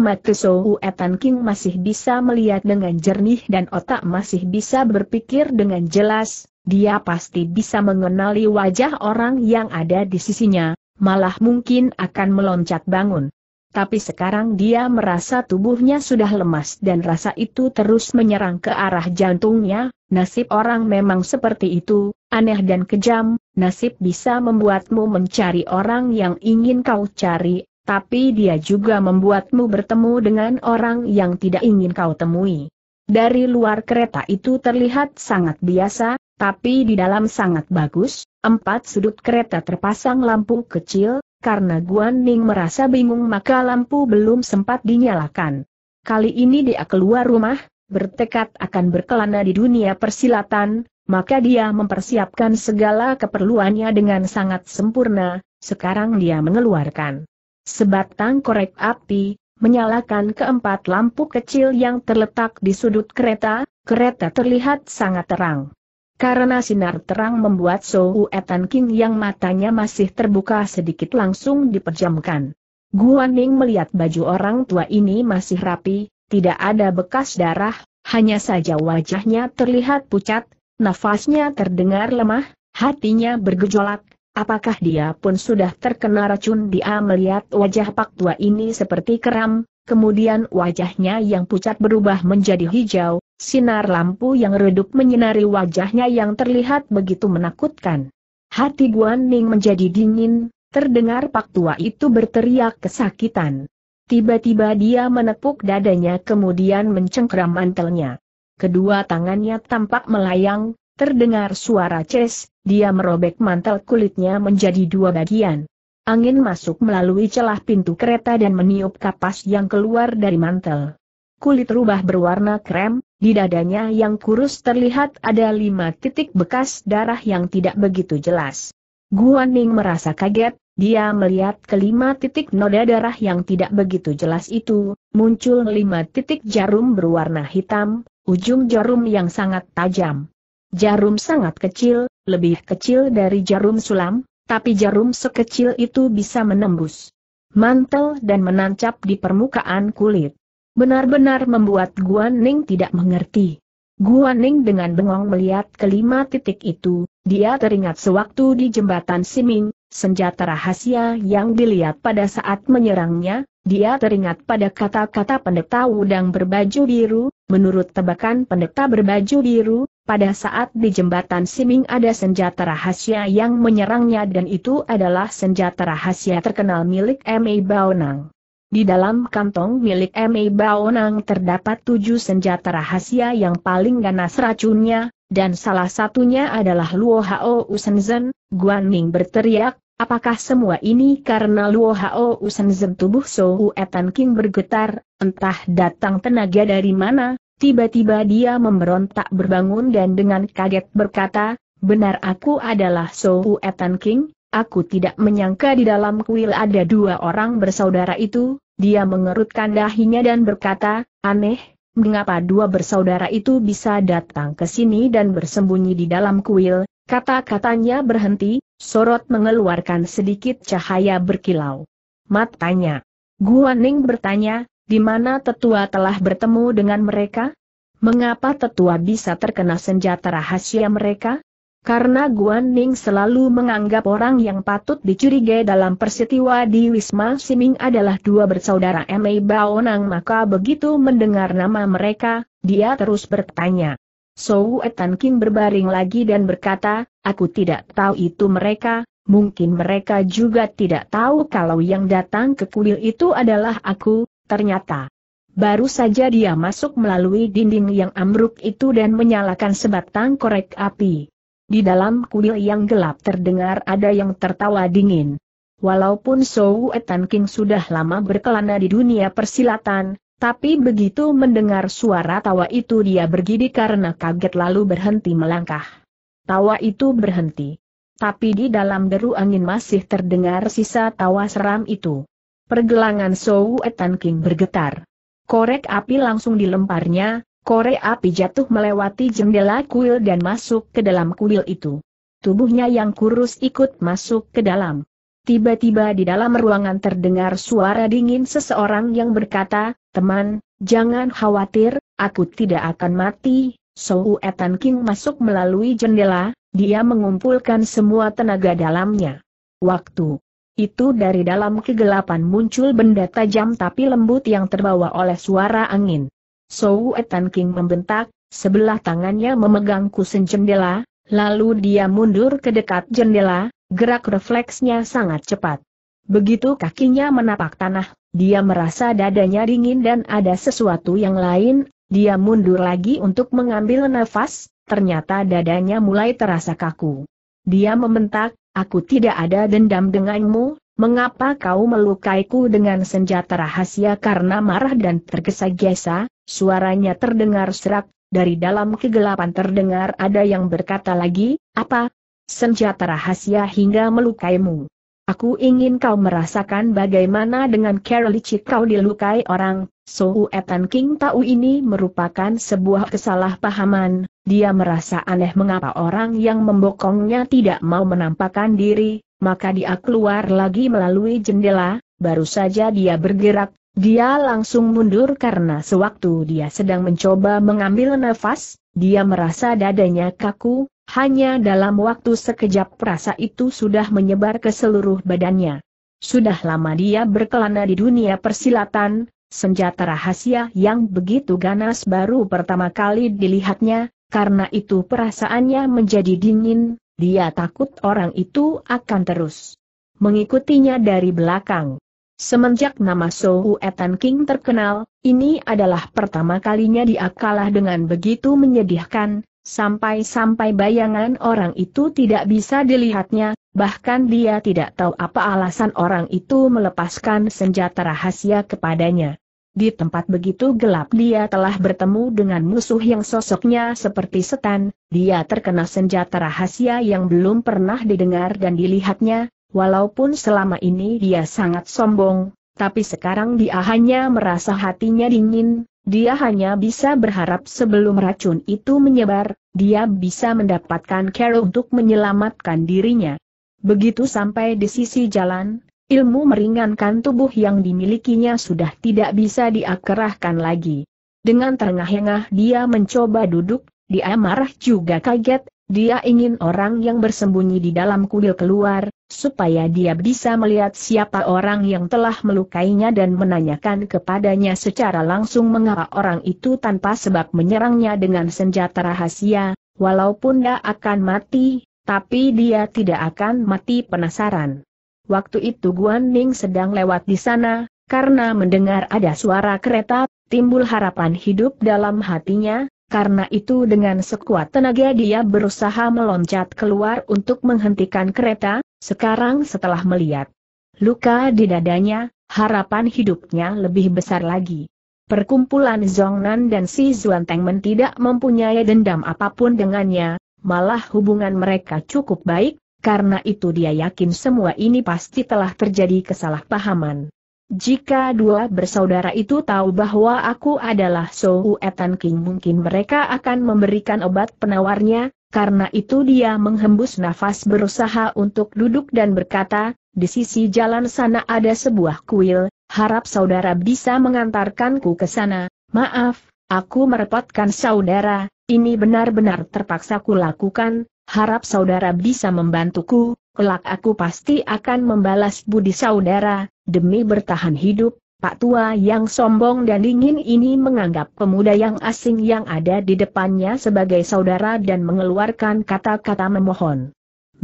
Hu Etan King masih bisa melihat dengan jernih dan otak masih bisa berpikir dengan jelas, dia pasti bisa mengenali wajah orang yang ada di sisinya, malah mungkin akan meloncat bangun. Tapi sekarang dia merasa tubuhnya sudah lemas dan rasa itu terus menyerang ke arah jantungnya, nasib orang memang seperti itu, aneh dan kejam, nasib bisa membuatmu mencari orang yang ingin kau cari, tapi dia juga membuatmu bertemu dengan orang yang tidak ingin kau temui. Dari luar kereta itu terlihat sangat biasa, tapi di dalam sangat bagus, empat sudut kereta terpasang lampu kecil, karena Guan Ning merasa bingung maka lampu belum sempat dinyalakan. Kali ini dia keluar rumah, bertekad akan berkelana di dunia persilatan, maka dia mempersiapkan segala keperluannya dengan sangat sempurna, sekarang dia mengeluarkan sebatang korek api, menyalakan keempat lampu kecil yang terletak di sudut kereta, kereta terlihat sangat terang. Karena sinar terang membuat Sou Etan King yang matanya masih terbuka sedikit langsung diperjamkan. Guan Ning melihat baju orang tua ini masih rapi, tidak ada bekas darah, hanya saja wajahnya terlihat pucat, nafasnya terdengar lemah, hatinya bergejolak, apakah dia pun sudah terkena racun dia melihat wajah pak tua ini seperti keram, kemudian wajahnya yang pucat berubah menjadi hijau, sinar lampu yang redup menyinari wajahnya yang terlihat begitu menakutkan. Hati Guan Ning menjadi dingin, terdengar pak tua itu berteriak kesakitan. Tiba-tiba dia menepuk dadanya kemudian mencengkram mantelnya. Kedua tangannya tampak melayang, terdengar suara ces, dia merobek mantel kulitnya menjadi dua bagian. Angin masuk melalui celah pintu kereta dan meniup kapas yang keluar dari mantel. Kulit rubah berwarna krem, di dadanya yang kurus terlihat ada lima titik bekas darah yang tidak begitu jelas. Guan Ning merasa kaget, dia melihat kelima titik noda darah yang tidak begitu jelas itu, muncul lima titik jarum berwarna hitam, ujung jarum yang sangat tajam. Jarum sangat kecil, lebih kecil dari jarum sulam, tapi jarum sekecil itu bisa menembus mantel dan menancap di permukaan kulit. Benar-benar membuat Guan Ning tidak mengerti. Guan Ning dengan bengong melihat kelima titik itu, dia teringat sewaktu di jembatan Siming, senjata rahasia yang dilihat pada saat menyerangnya, dia teringat pada kata-kata pendeta udang berbaju biru, menurut tebakan pendeta berbaju biru, pada saat di jembatan Siming ada senjata rahasia yang menyerangnya dan itu adalah senjata rahasia terkenal milik M.A. Baonang. Di dalam kantong milik M.A. Baonang terdapat tujuh senjata rahasia yang paling ganas racunnya, dan salah satunya adalah Luo Hao Usenzen, Guan Ning berteriak, Apakah semua ini karena Luo Hao Usenzen tubuh Hu Etan King bergetar, entah datang tenaga dari mana, tiba-tiba dia memberontak berbangun dan dengan kaget berkata, benar aku adalah Hu Etan King, aku tidak menyangka di dalam kuil ada dua orang bersaudara itu, dia mengerutkan dahinya dan berkata, aneh, mengapa dua bersaudara itu bisa datang ke sini dan bersembunyi di dalam kuil, kata-katanya berhenti, sorot mengeluarkan sedikit cahaya berkilau. Matanya. Guan Ning bertanya, di mana tetua telah bertemu dengan mereka? Mengapa tetua bisa terkena senjata rahasia mereka? Karena Guan Ning selalu menganggap orang yang patut dicurigai dalam persetiwa di Wisma Siming adalah dua bersaudara Mei Baonang maka begitu mendengar nama mereka, dia terus bertanya. Sou Etan King berbaring lagi dan berkata, Aku tidak tahu itu mereka, mungkin mereka juga tidak tahu kalau yang datang ke kuil itu adalah aku, ternyata. Baru saja dia masuk melalui dinding yang ambruk itu dan menyalakan sebatang korek api. Di dalam kuil yang gelap terdengar ada yang tertawa dingin. Walaupun Sou Etan King sudah lama berkelana di dunia persilatan, tapi begitu mendengar suara tawa itu dia bergidi karena kaget lalu berhenti melangkah. Tawa itu berhenti. Tapi di dalam deru angin masih terdengar sisa tawa seram itu. Pergelangan Sou Etan King bergetar. Korek api langsung dilemparnya, korek api jatuh melewati jendela kuil dan masuk ke dalam kuil itu. Tubuhnya yang kurus ikut masuk ke dalam. Tiba-tiba di dalam ruangan terdengar suara dingin seseorang yang berkata, teman, jangan khawatir, aku tidak akan mati, Sou Etan King masuk melalui jendela, dia mengumpulkan semua tenaga dalamnya. Waktu itu dari dalam kegelapan muncul benda tajam tapi lembut yang terbawa oleh suara angin. Sou Etan King membentak, sebelah tangannya memegang kusen jendela, lalu dia mundur ke dekat jendela, gerak refleksnya sangat cepat. Begitu kakinya menapak tanah, dia merasa dadanya dingin dan ada sesuatu yang lain dia mundur lagi untuk mengambil nafas, ternyata dadanya mulai terasa kaku. Dia membentak, aku tidak ada dendam denganmu, mengapa kau melukaiku dengan senjata rahasia karena marah dan tergesa-gesa, suaranya terdengar serak, dari dalam kegelapan terdengar ada yang berkata lagi, apa? Senjata rahasia hingga melukaimu. Aku ingin kau merasakan bagaimana dengan Carol licik kau dilukai orang, Sou Etan King Tau ini merupakan sebuah kesalahpahaman, dia merasa aneh mengapa orang yang membokongnya tidak mau menampakkan diri, maka dia keluar lagi melalui jendela, baru saja dia bergerak, dia langsung mundur karena sewaktu dia sedang mencoba mengambil nafas, dia merasa dadanya kaku, hanya dalam waktu sekejap perasa itu sudah menyebar ke seluruh badannya. Sudah lama dia berkelana di dunia persilatan, senjata rahasia yang begitu ganas baru pertama kali dilihatnya, karena itu perasaannya menjadi dingin, dia takut orang itu akan terus mengikutinya dari belakang. Semenjak nama Sohu Etan King terkenal, ini adalah pertama kalinya dia kalah dengan begitu menyedihkan, sampai-sampai bayangan orang itu tidak bisa dilihatnya, bahkan dia tidak tahu apa alasan orang itu melepaskan senjata rahasia kepadanya. Di tempat begitu gelap dia telah bertemu dengan musuh yang sosoknya seperti setan, dia terkena senjata rahasia yang belum pernah didengar dan dilihatnya, walaupun selama ini dia sangat sombong, tapi sekarang dia hanya merasa hatinya dingin, dia hanya bisa berharap sebelum racun itu menyebar, dia bisa mendapatkan care untuk menyelamatkan dirinya. Begitu sampai di sisi jalan, ilmu meringankan tubuh yang dimilikinya sudah tidak bisa diakerahkan lagi. Dengan terengah-engah dia mencoba duduk, dia marah juga kaget, dia ingin orang yang bersembunyi di dalam kuil keluar, supaya dia bisa melihat siapa orang yang telah melukainya dan menanyakan kepadanya secara langsung mengapa orang itu tanpa sebab menyerangnya dengan senjata rahasia, walaupun dia akan mati, tapi dia tidak akan mati penasaran. Waktu itu Guan Ning sedang lewat di sana, karena mendengar ada suara kereta, timbul harapan hidup dalam hatinya, karena itu dengan sekuat tenaga dia berusaha meloncat keluar untuk menghentikan kereta, sekarang setelah melihat luka di dadanya, harapan hidupnya lebih besar lagi. Perkumpulan Zongnan dan si Zuan men tidak mempunyai dendam apapun dengannya, malah hubungan mereka cukup baik, karena itu dia yakin semua ini pasti telah terjadi kesalahpahaman. Jika dua bersaudara itu tahu bahwa aku adalah Sou Etan King mungkin mereka akan memberikan obat penawarnya, karena itu dia menghembus nafas berusaha untuk duduk dan berkata, di sisi jalan sana ada sebuah kuil, harap saudara bisa mengantarkanku ke sana, maaf, aku merepotkan saudara, ini benar-benar terpaksa kulakukan, Harap saudara bisa membantuku, kelak aku pasti akan membalas budi saudara, demi bertahan hidup, Pak Tua yang sombong dan dingin ini menganggap pemuda yang asing yang ada di depannya sebagai saudara dan mengeluarkan kata-kata memohon.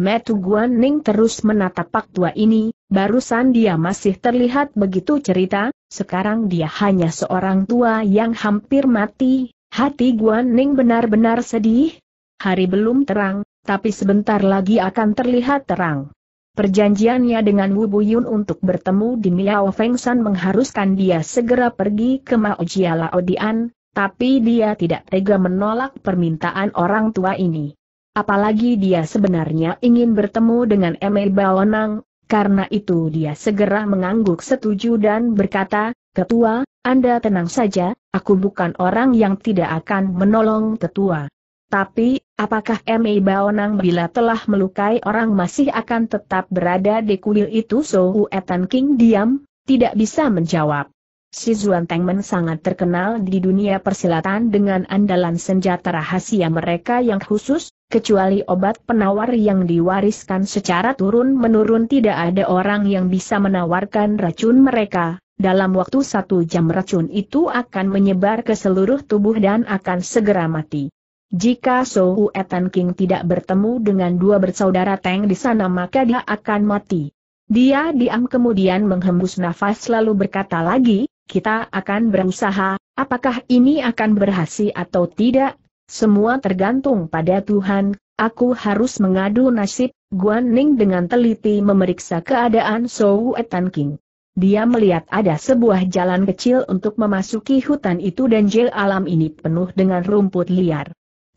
Metu Guan Ning terus menatap Pak Tua ini, barusan dia masih terlihat begitu cerita, sekarang dia hanya seorang tua yang hampir mati, hati Guan Ning benar-benar sedih. Hari belum terang, tapi sebentar lagi akan terlihat terang. Perjanjiannya dengan Wu Buyun untuk bertemu di Miao San mengharuskan dia segera pergi ke Mao Jia Laodian, tapi dia tidak tega menolak permintaan orang tua ini. Apalagi dia sebenarnya ingin bertemu dengan Emei Baonang, karena itu dia segera mengangguk setuju dan berkata, Ketua, Anda tenang saja, aku bukan orang yang tidak akan menolong ketua. Tapi, Apakah M.A. E Baonang bila telah melukai orang masih akan tetap berada di kuil itu So Etan King diam, tidak bisa menjawab. Si Zuan Tengmen sangat terkenal di dunia persilatan dengan andalan senjata rahasia mereka yang khusus, kecuali obat penawar yang diwariskan secara turun-menurun tidak ada orang yang bisa menawarkan racun mereka, dalam waktu satu jam racun itu akan menyebar ke seluruh tubuh dan akan segera mati. Jika Sou Etan King tidak bertemu dengan dua bersaudara Teng di sana maka dia akan mati. Dia diam kemudian menghembus nafas lalu berkata lagi, kita akan berusaha, apakah ini akan berhasil atau tidak? Semua tergantung pada Tuhan, aku harus mengadu nasib, Guan Ning dengan teliti memeriksa keadaan Sou Etan King. Dia melihat ada sebuah jalan kecil untuk memasuki hutan itu dan jel alam ini penuh dengan rumput liar.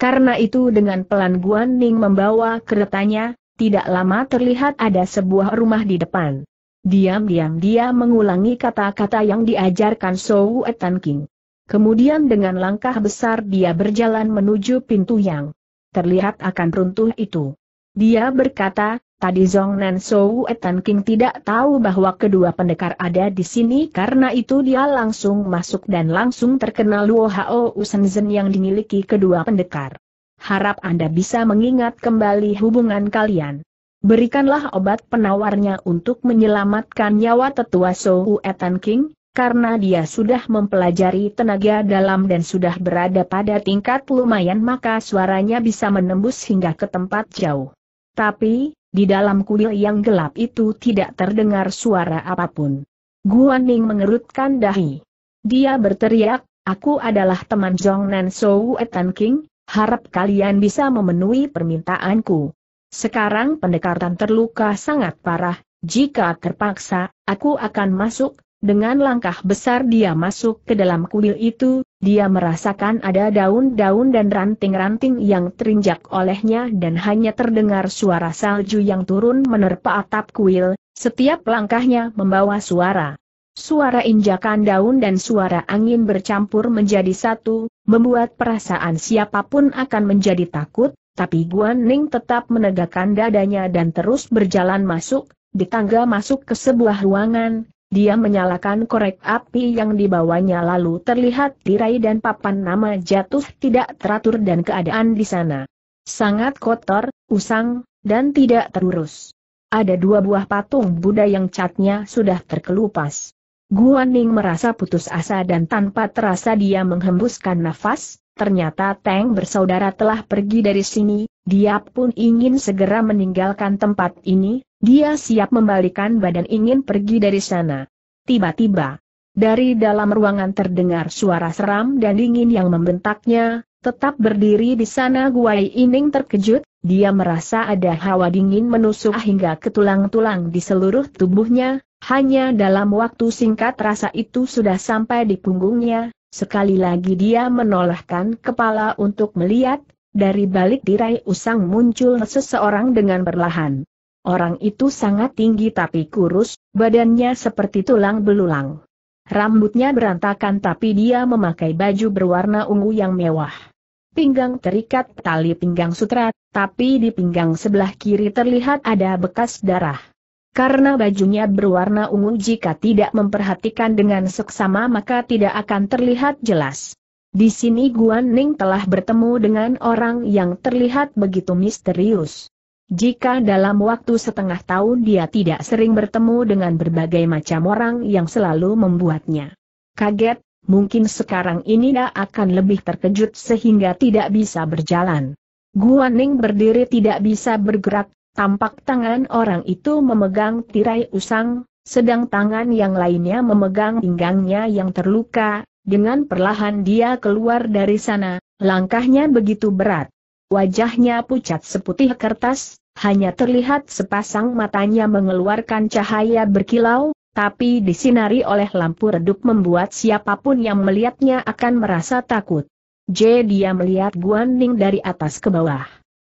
Karena itu dengan pelan Guan Ning membawa keretanya, tidak lama terlihat ada sebuah rumah di depan. Diam-diam dia mengulangi kata-kata yang diajarkan Sou Etan King. Kemudian dengan langkah besar dia berjalan menuju pintu yang terlihat akan runtuh itu. Dia berkata, Tadi Zong Nan Sou Etan King tidak tahu bahwa kedua pendekar ada di sini karena itu dia langsung masuk dan langsung terkena Luo Hao Usenzen yang dimiliki kedua pendekar. Harap Anda bisa mengingat kembali hubungan kalian. Berikanlah obat penawarnya untuk menyelamatkan nyawa tetua Sou Etan King, karena dia sudah mempelajari tenaga dalam dan sudah berada pada tingkat lumayan maka suaranya bisa menembus hingga ke tempat jauh. Tapi, di dalam kuil yang gelap itu tidak terdengar suara apapun. Guan Ning mengerutkan dahi. Dia berteriak, aku adalah teman Zhong Nan Sou Etan King, harap kalian bisa memenuhi permintaanku. Sekarang pendekatan terluka sangat parah, jika terpaksa, aku akan masuk dengan langkah besar dia masuk ke dalam kuil itu, dia merasakan ada daun-daun dan ranting-ranting yang terinjak olehnya dan hanya terdengar suara salju yang turun menerpa atap kuil, setiap langkahnya membawa suara. Suara injakan daun dan suara angin bercampur menjadi satu, membuat perasaan siapapun akan menjadi takut, tapi Guan Ning tetap menegakkan dadanya dan terus berjalan masuk, di tangga masuk ke sebuah ruangan, dia menyalakan korek api yang dibawanya lalu terlihat tirai dan papan nama jatuh tidak teratur dan keadaan di sana. Sangat kotor, usang, dan tidak terurus. Ada dua buah patung Buddha yang catnya sudah terkelupas. Guaning merasa putus asa dan tanpa terasa dia menghembuskan nafas, ternyata Tang bersaudara telah pergi dari sini, dia pun ingin segera meninggalkan tempat ini, dia siap membalikan badan ingin pergi dari sana. Tiba-tiba, dari dalam ruangan terdengar suara seram dan dingin yang membentaknya, tetap berdiri di sana Guai Ining terkejut, dia merasa ada hawa dingin menusuk hingga ke tulang-tulang di seluruh tubuhnya, hanya dalam waktu singkat rasa itu sudah sampai di punggungnya, sekali lagi dia menolehkan kepala untuk melihat, dari balik tirai usang muncul seseorang dengan berlahan. Orang itu sangat tinggi tapi kurus, badannya seperti tulang belulang. Rambutnya berantakan tapi dia memakai baju berwarna ungu yang mewah. Pinggang terikat tali pinggang sutra, tapi di pinggang sebelah kiri terlihat ada bekas darah. Karena bajunya berwarna ungu jika tidak memperhatikan dengan seksama maka tidak akan terlihat jelas. Di sini Guan Ning telah bertemu dengan orang yang terlihat begitu misterius. Jika dalam waktu setengah tahun dia tidak sering bertemu dengan berbagai macam orang yang selalu membuatnya kaget, mungkin sekarang ini dia akan lebih terkejut sehingga tidak bisa berjalan. Guaning berdiri tidak bisa bergerak, tampak tangan orang itu memegang tirai usang, sedang tangan yang lainnya memegang pinggangnya yang terluka, dengan perlahan dia keluar dari sana, langkahnya begitu berat. Wajahnya pucat seputih kertas, hanya terlihat sepasang matanya mengeluarkan cahaya berkilau, tapi disinari oleh lampu redup membuat siapapun yang melihatnya akan merasa takut. J dia melihat Guan Ning dari atas ke bawah.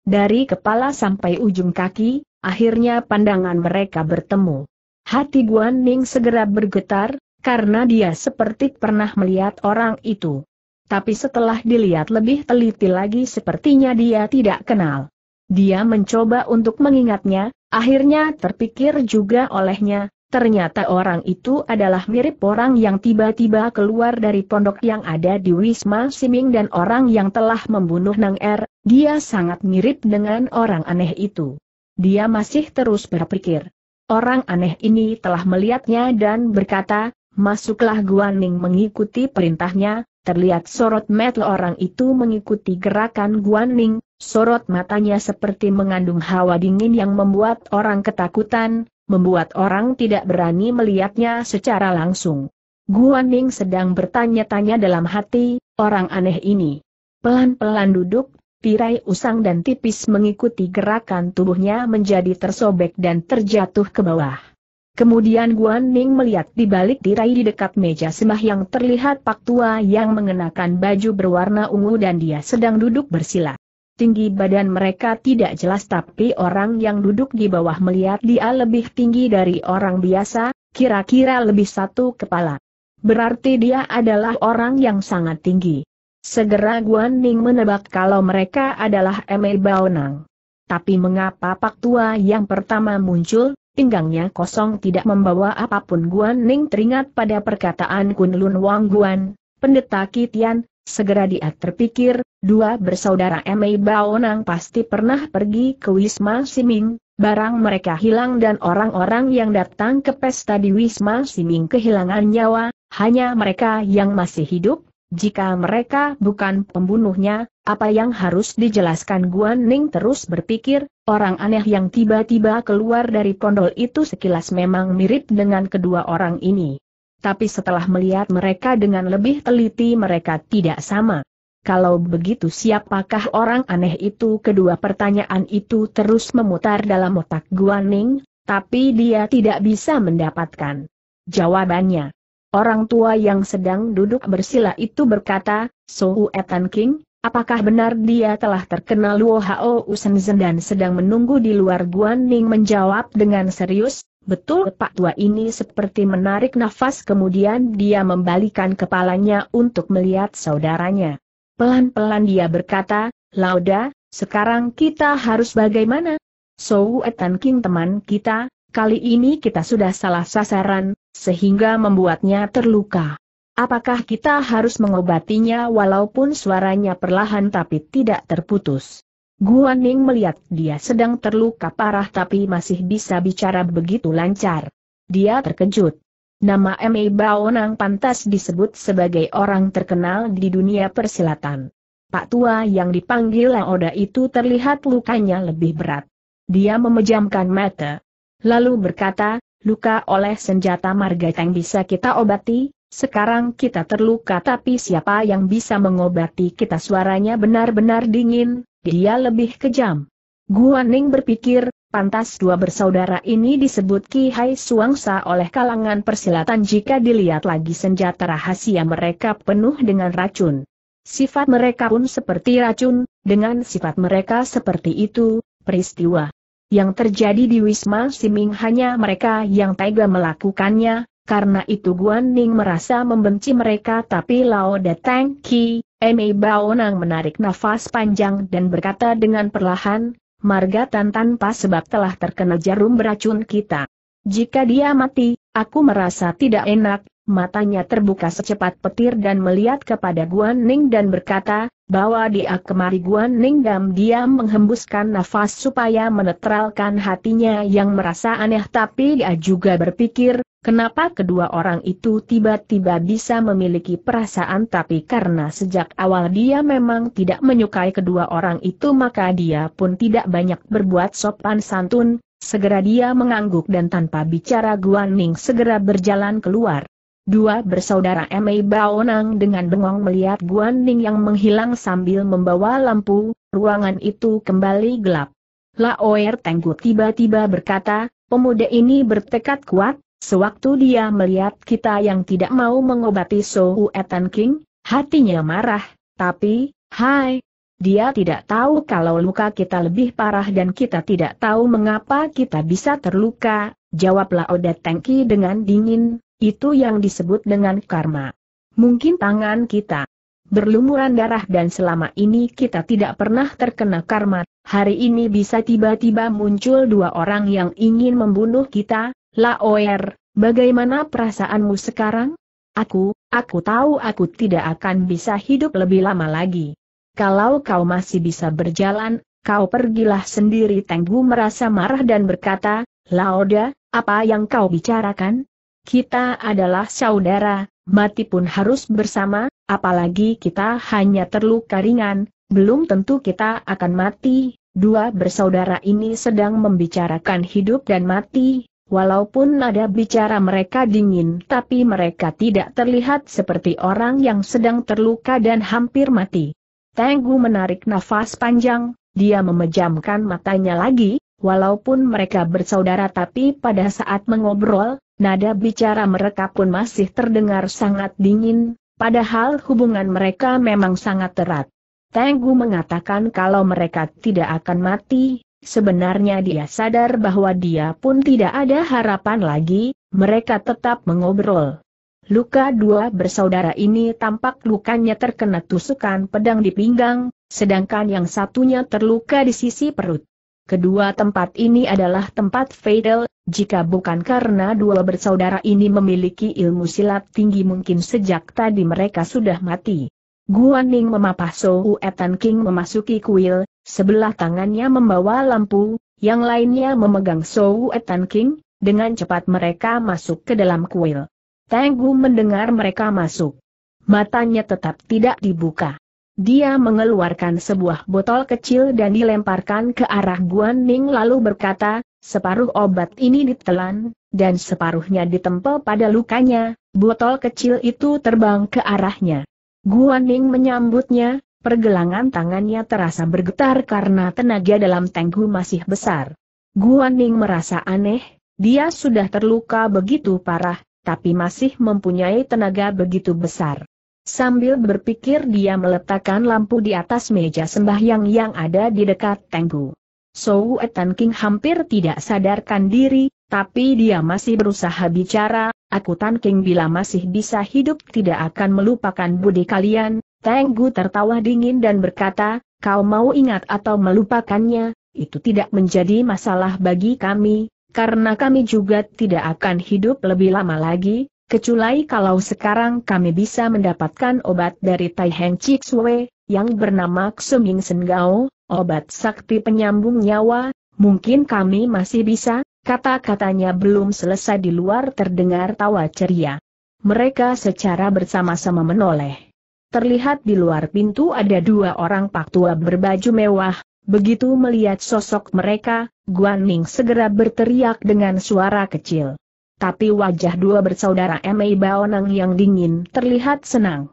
Dari kepala sampai ujung kaki, akhirnya pandangan mereka bertemu. Hati Guan Ning segera bergetar, karena dia seperti pernah melihat orang itu tapi setelah dilihat lebih teliti lagi sepertinya dia tidak kenal. Dia mencoba untuk mengingatnya, akhirnya terpikir juga olehnya, ternyata orang itu adalah mirip orang yang tiba-tiba keluar dari pondok yang ada di Wisma Siming dan orang yang telah membunuh Nang Er, dia sangat mirip dengan orang aneh itu. Dia masih terus berpikir. Orang aneh ini telah melihatnya dan berkata, Masuklah Guaning mengikuti perintahnya, Terlihat sorot mata orang itu mengikuti gerakan Guan sorot matanya seperti mengandung hawa dingin yang membuat orang ketakutan, membuat orang tidak berani melihatnya secara langsung. Guan sedang bertanya-tanya dalam hati, orang aneh ini. Pelan-pelan duduk, tirai usang dan tipis mengikuti gerakan tubuhnya menjadi tersobek dan terjatuh ke bawah. Kemudian Guan Ning melihat di balik tirai di dekat meja sembah yang terlihat pak tua yang mengenakan baju berwarna ungu dan dia sedang duduk bersila. Tinggi badan mereka tidak jelas tapi orang yang duduk di bawah melihat dia lebih tinggi dari orang biasa, kira-kira lebih satu kepala. Berarti dia adalah orang yang sangat tinggi. Segera Guan Ning menebak kalau mereka adalah Emil Baonang. Tapi mengapa Pak Tua yang pertama muncul, pinggangnya kosong tidak membawa apapun Guan Ning teringat pada perkataan Kun Lun Wang Guan, pendeta Kitian, segera dia terpikir, dua bersaudara Mei Nang pasti pernah pergi ke Wisma Siming, barang mereka hilang dan orang-orang yang datang ke pesta di Wisma Siming kehilangan nyawa, hanya mereka yang masih hidup, jika mereka bukan pembunuhnya, apa yang harus dijelaskan Guan Ning terus berpikir, orang aneh yang tiba-tiba keluar dari pondol itu sekilas memang mirip dengan kedua orang ini. Tapi setelah melihat mereka dengan lebih teliti mereka tidak sama. Kalau begitu siapakah orang aneh itu kedua pertanyaan itu terus memutar dalam otak Guan Ning, tapi dia tidak bisa mendapatkan jawabannya. Orang tua yang sedang duduk bersila itu berkata, Sohu Etan King, apakah benar dia telah terkenal Luo Hao Usenzen dan sedang menunggu di luar Guan Ning menjawab dengan serius, betul Pak Tua ini seperti menarik nafas kemudian dia membalikan kepalanya untuk melihat saudaranya. Pelan-pelan dia berkata, Lauda, sekarang kita harus bagaimana? Sohu Etan King teman kita, kali ini kita sudah salah sasaran, sehingga membuatnya terluka. Apakah kita harus mengobatinya walaupun suaranya perlahan tapi tidak terputus? Guan Ning melihat dia sedang terluka parah tapi masih bisa bicara begitu lancar. Dia terkejut. Nama M.A. E Baonang pantas disebut sebagai orang terkenal di dunia persilatan. Pak Tua yang dipanggil Laoda itu terlihat lukanya lebih berat. Dia memejamkan mata. Lalu berkata, luka oleh senjata marga yang bisa kita obati, sekarang kita terluka tapi siapa yang bisa mengobati kita suaranya benar-benar dingin, dia lebih kejam. Guaning berpikir, pantas dua bersaudara ini disebut Ki Hai Suangsa oleh kalangan persilatan jika dilihat lagi senjata rahasia mereka penuh dengan racun. Sifat mereka pun seperti racun, dengan sifat mereka seperti itu, peristiwa yang terjadi di Wisma Siming hanya mereka yang tega melakukannya, karena itu Guan Ning merasa membenci mereka tapi Lao Datang Ki, Mei Baonang menarik nafas panjang dan berkata dengan perlahan, Tan tanpa sebab telah terkena jarum beracun kita. Jika dia mati, aku merasa tidak enak, matanya terbuka secepat petir dan melihat kepada Guan Ning dan berkata, bahwa dia kemari Guan Ning dan diam menghembuskan nafas supaya menetralkan hatinya yang merasa aneh tapi dia juga berpikir, kenapa kedua orang itu tiba-tiba bisa memiliki perasaan tapi karena sejak awal dia memang tidak menyukai kedua orang itu maka dia pun tidak banyak berbuat sopan santun, segera dia mengangguk dan tanpa bicara Guan Ning segera berjalan keluar. Dua bersaudara Mei Baonang dengan bengong melihat Guan Ning yang menghilang sambil membawa lampu, ruangan itu kembali gelap. Laoer Tenggu tiba-tiba berkata, pemuda ini bertekad kuat, sewaktu dia melihat kita yang tidak mau mengobati Sohu Etan King, hatinya marah, tapi, hai, dia tidak tahu kalau luka kita lebih parah dan kita tidak tahu mengapa kita bisa terluka, jawab Lao Tengki dengan dingin, itu yang disebut dengan karma. Mungkin tangan kita berlumuran darah dan selama ini kita tidak pernah terkena karma, hari ini bisa tiba-tiba muncul dua orang yang ingin membunuh kita, La Oer. bagaimana perasaanmu sekarang? Aku, aku tahu aku tidak akan bisa hidup lebih lama lagi. Kalau kau masih bisa berjalan, kau pergilah sendiri Tenggu merasa marah dan berkata, Laoda, apa yang kau bicarakan? Kita adalah saudara, mati pun harus bersama, apalagi kita hanya terluka ringan, belum tentu kita akan mati. Dua bersaudara ini sedang membicarakan hidup dan mati, walaupun nada bicara mereka dingin tapi mereka tidak terlihat seperti orang yang sedang terluka dan hampir mati. Tenggu menarik nafas panjang, dia memejamkan matanya lagi, Walaupun mereka bersaudara tapi pada saat mengobrol, Nada bicara mereka pun masih terdengar sangat dingin, padahal hubungan mereka memang sangat erat. Tenggu mengatakan kalau mereka tidak akan mati, sebenarnya dia sadar bahwa dia pun tidak ada harapan lagi, mereka tetap mengobrol. Luka dua bersaudara ini tampak lukanya terkena tusukan pedang di pinggang, sedangkan yang satunya terluka di sisi perut. Kedua tempat ini adalah tempat fatal, jika bukan karena dua bersaudara ini memiliki ilmu silat tinggi mungkin sejak tadi mereka sudah mati. Guan Guaning memapah So Etan King memasuki kuil, sebelah tangannya membawa lampu, yang lainnya memegang So Etan King, dengan cepat mereka masuk ke dalam kuil. Tenggu mendengar mereka masuk. Matanya tetap tidak dibuka. Dia mengeluarkan sebuah botol kecil dan dilemparkan ke arah Guan Ning lalu berkata, separuh obat ini ditelan, dan separuhnya ditempel pada lukanya, botol kecil itu terbang ke arahnya. Guan Ning menyambutnya, pergelangan tangannya terasa bergetar karena tenaga dalam tenggu masih besar. Guan Ning merasa aneh, dia sudah terluka begitu parah, tapi masih mempunyai tenaga begitu besar. Sambil berpikir dia meletakkan lampu di atas meja sembahyang yang ada di dekat tenggu. Sou Etan King hampir tidak sadarkan diri, tapi dia masih berusaha bicara, aku Tan King bila masih bisa hidup tidak akan melupakan budi kalian, Tenggu tertawa dingin dan berkata, kau mau ingat atau melupakannya, itu tidak menjadi masalah bagi kami, karena kami juga tidak akan hidup lebih lama lagi, Kecuali kalau sekarang kami bisa mendapatkan obat dari Tai Heng Chik Sue, yang bernama Sen Sengao, obat sakti penyambung nyawa, mungkin kami masih bisa, kata-katanya belum selesai di luar terdengar tawa ceria. Mereka secara bersama-sama menoleh. Terlihat di luar pintu ada dua orang pak tua berbaju mewah, begitu melihat sosok mereka, Guan Ning segera berteriak dengan suara kecil tapi wajah dua bersaudara Mei Baoneng yang dingin terlihat senang.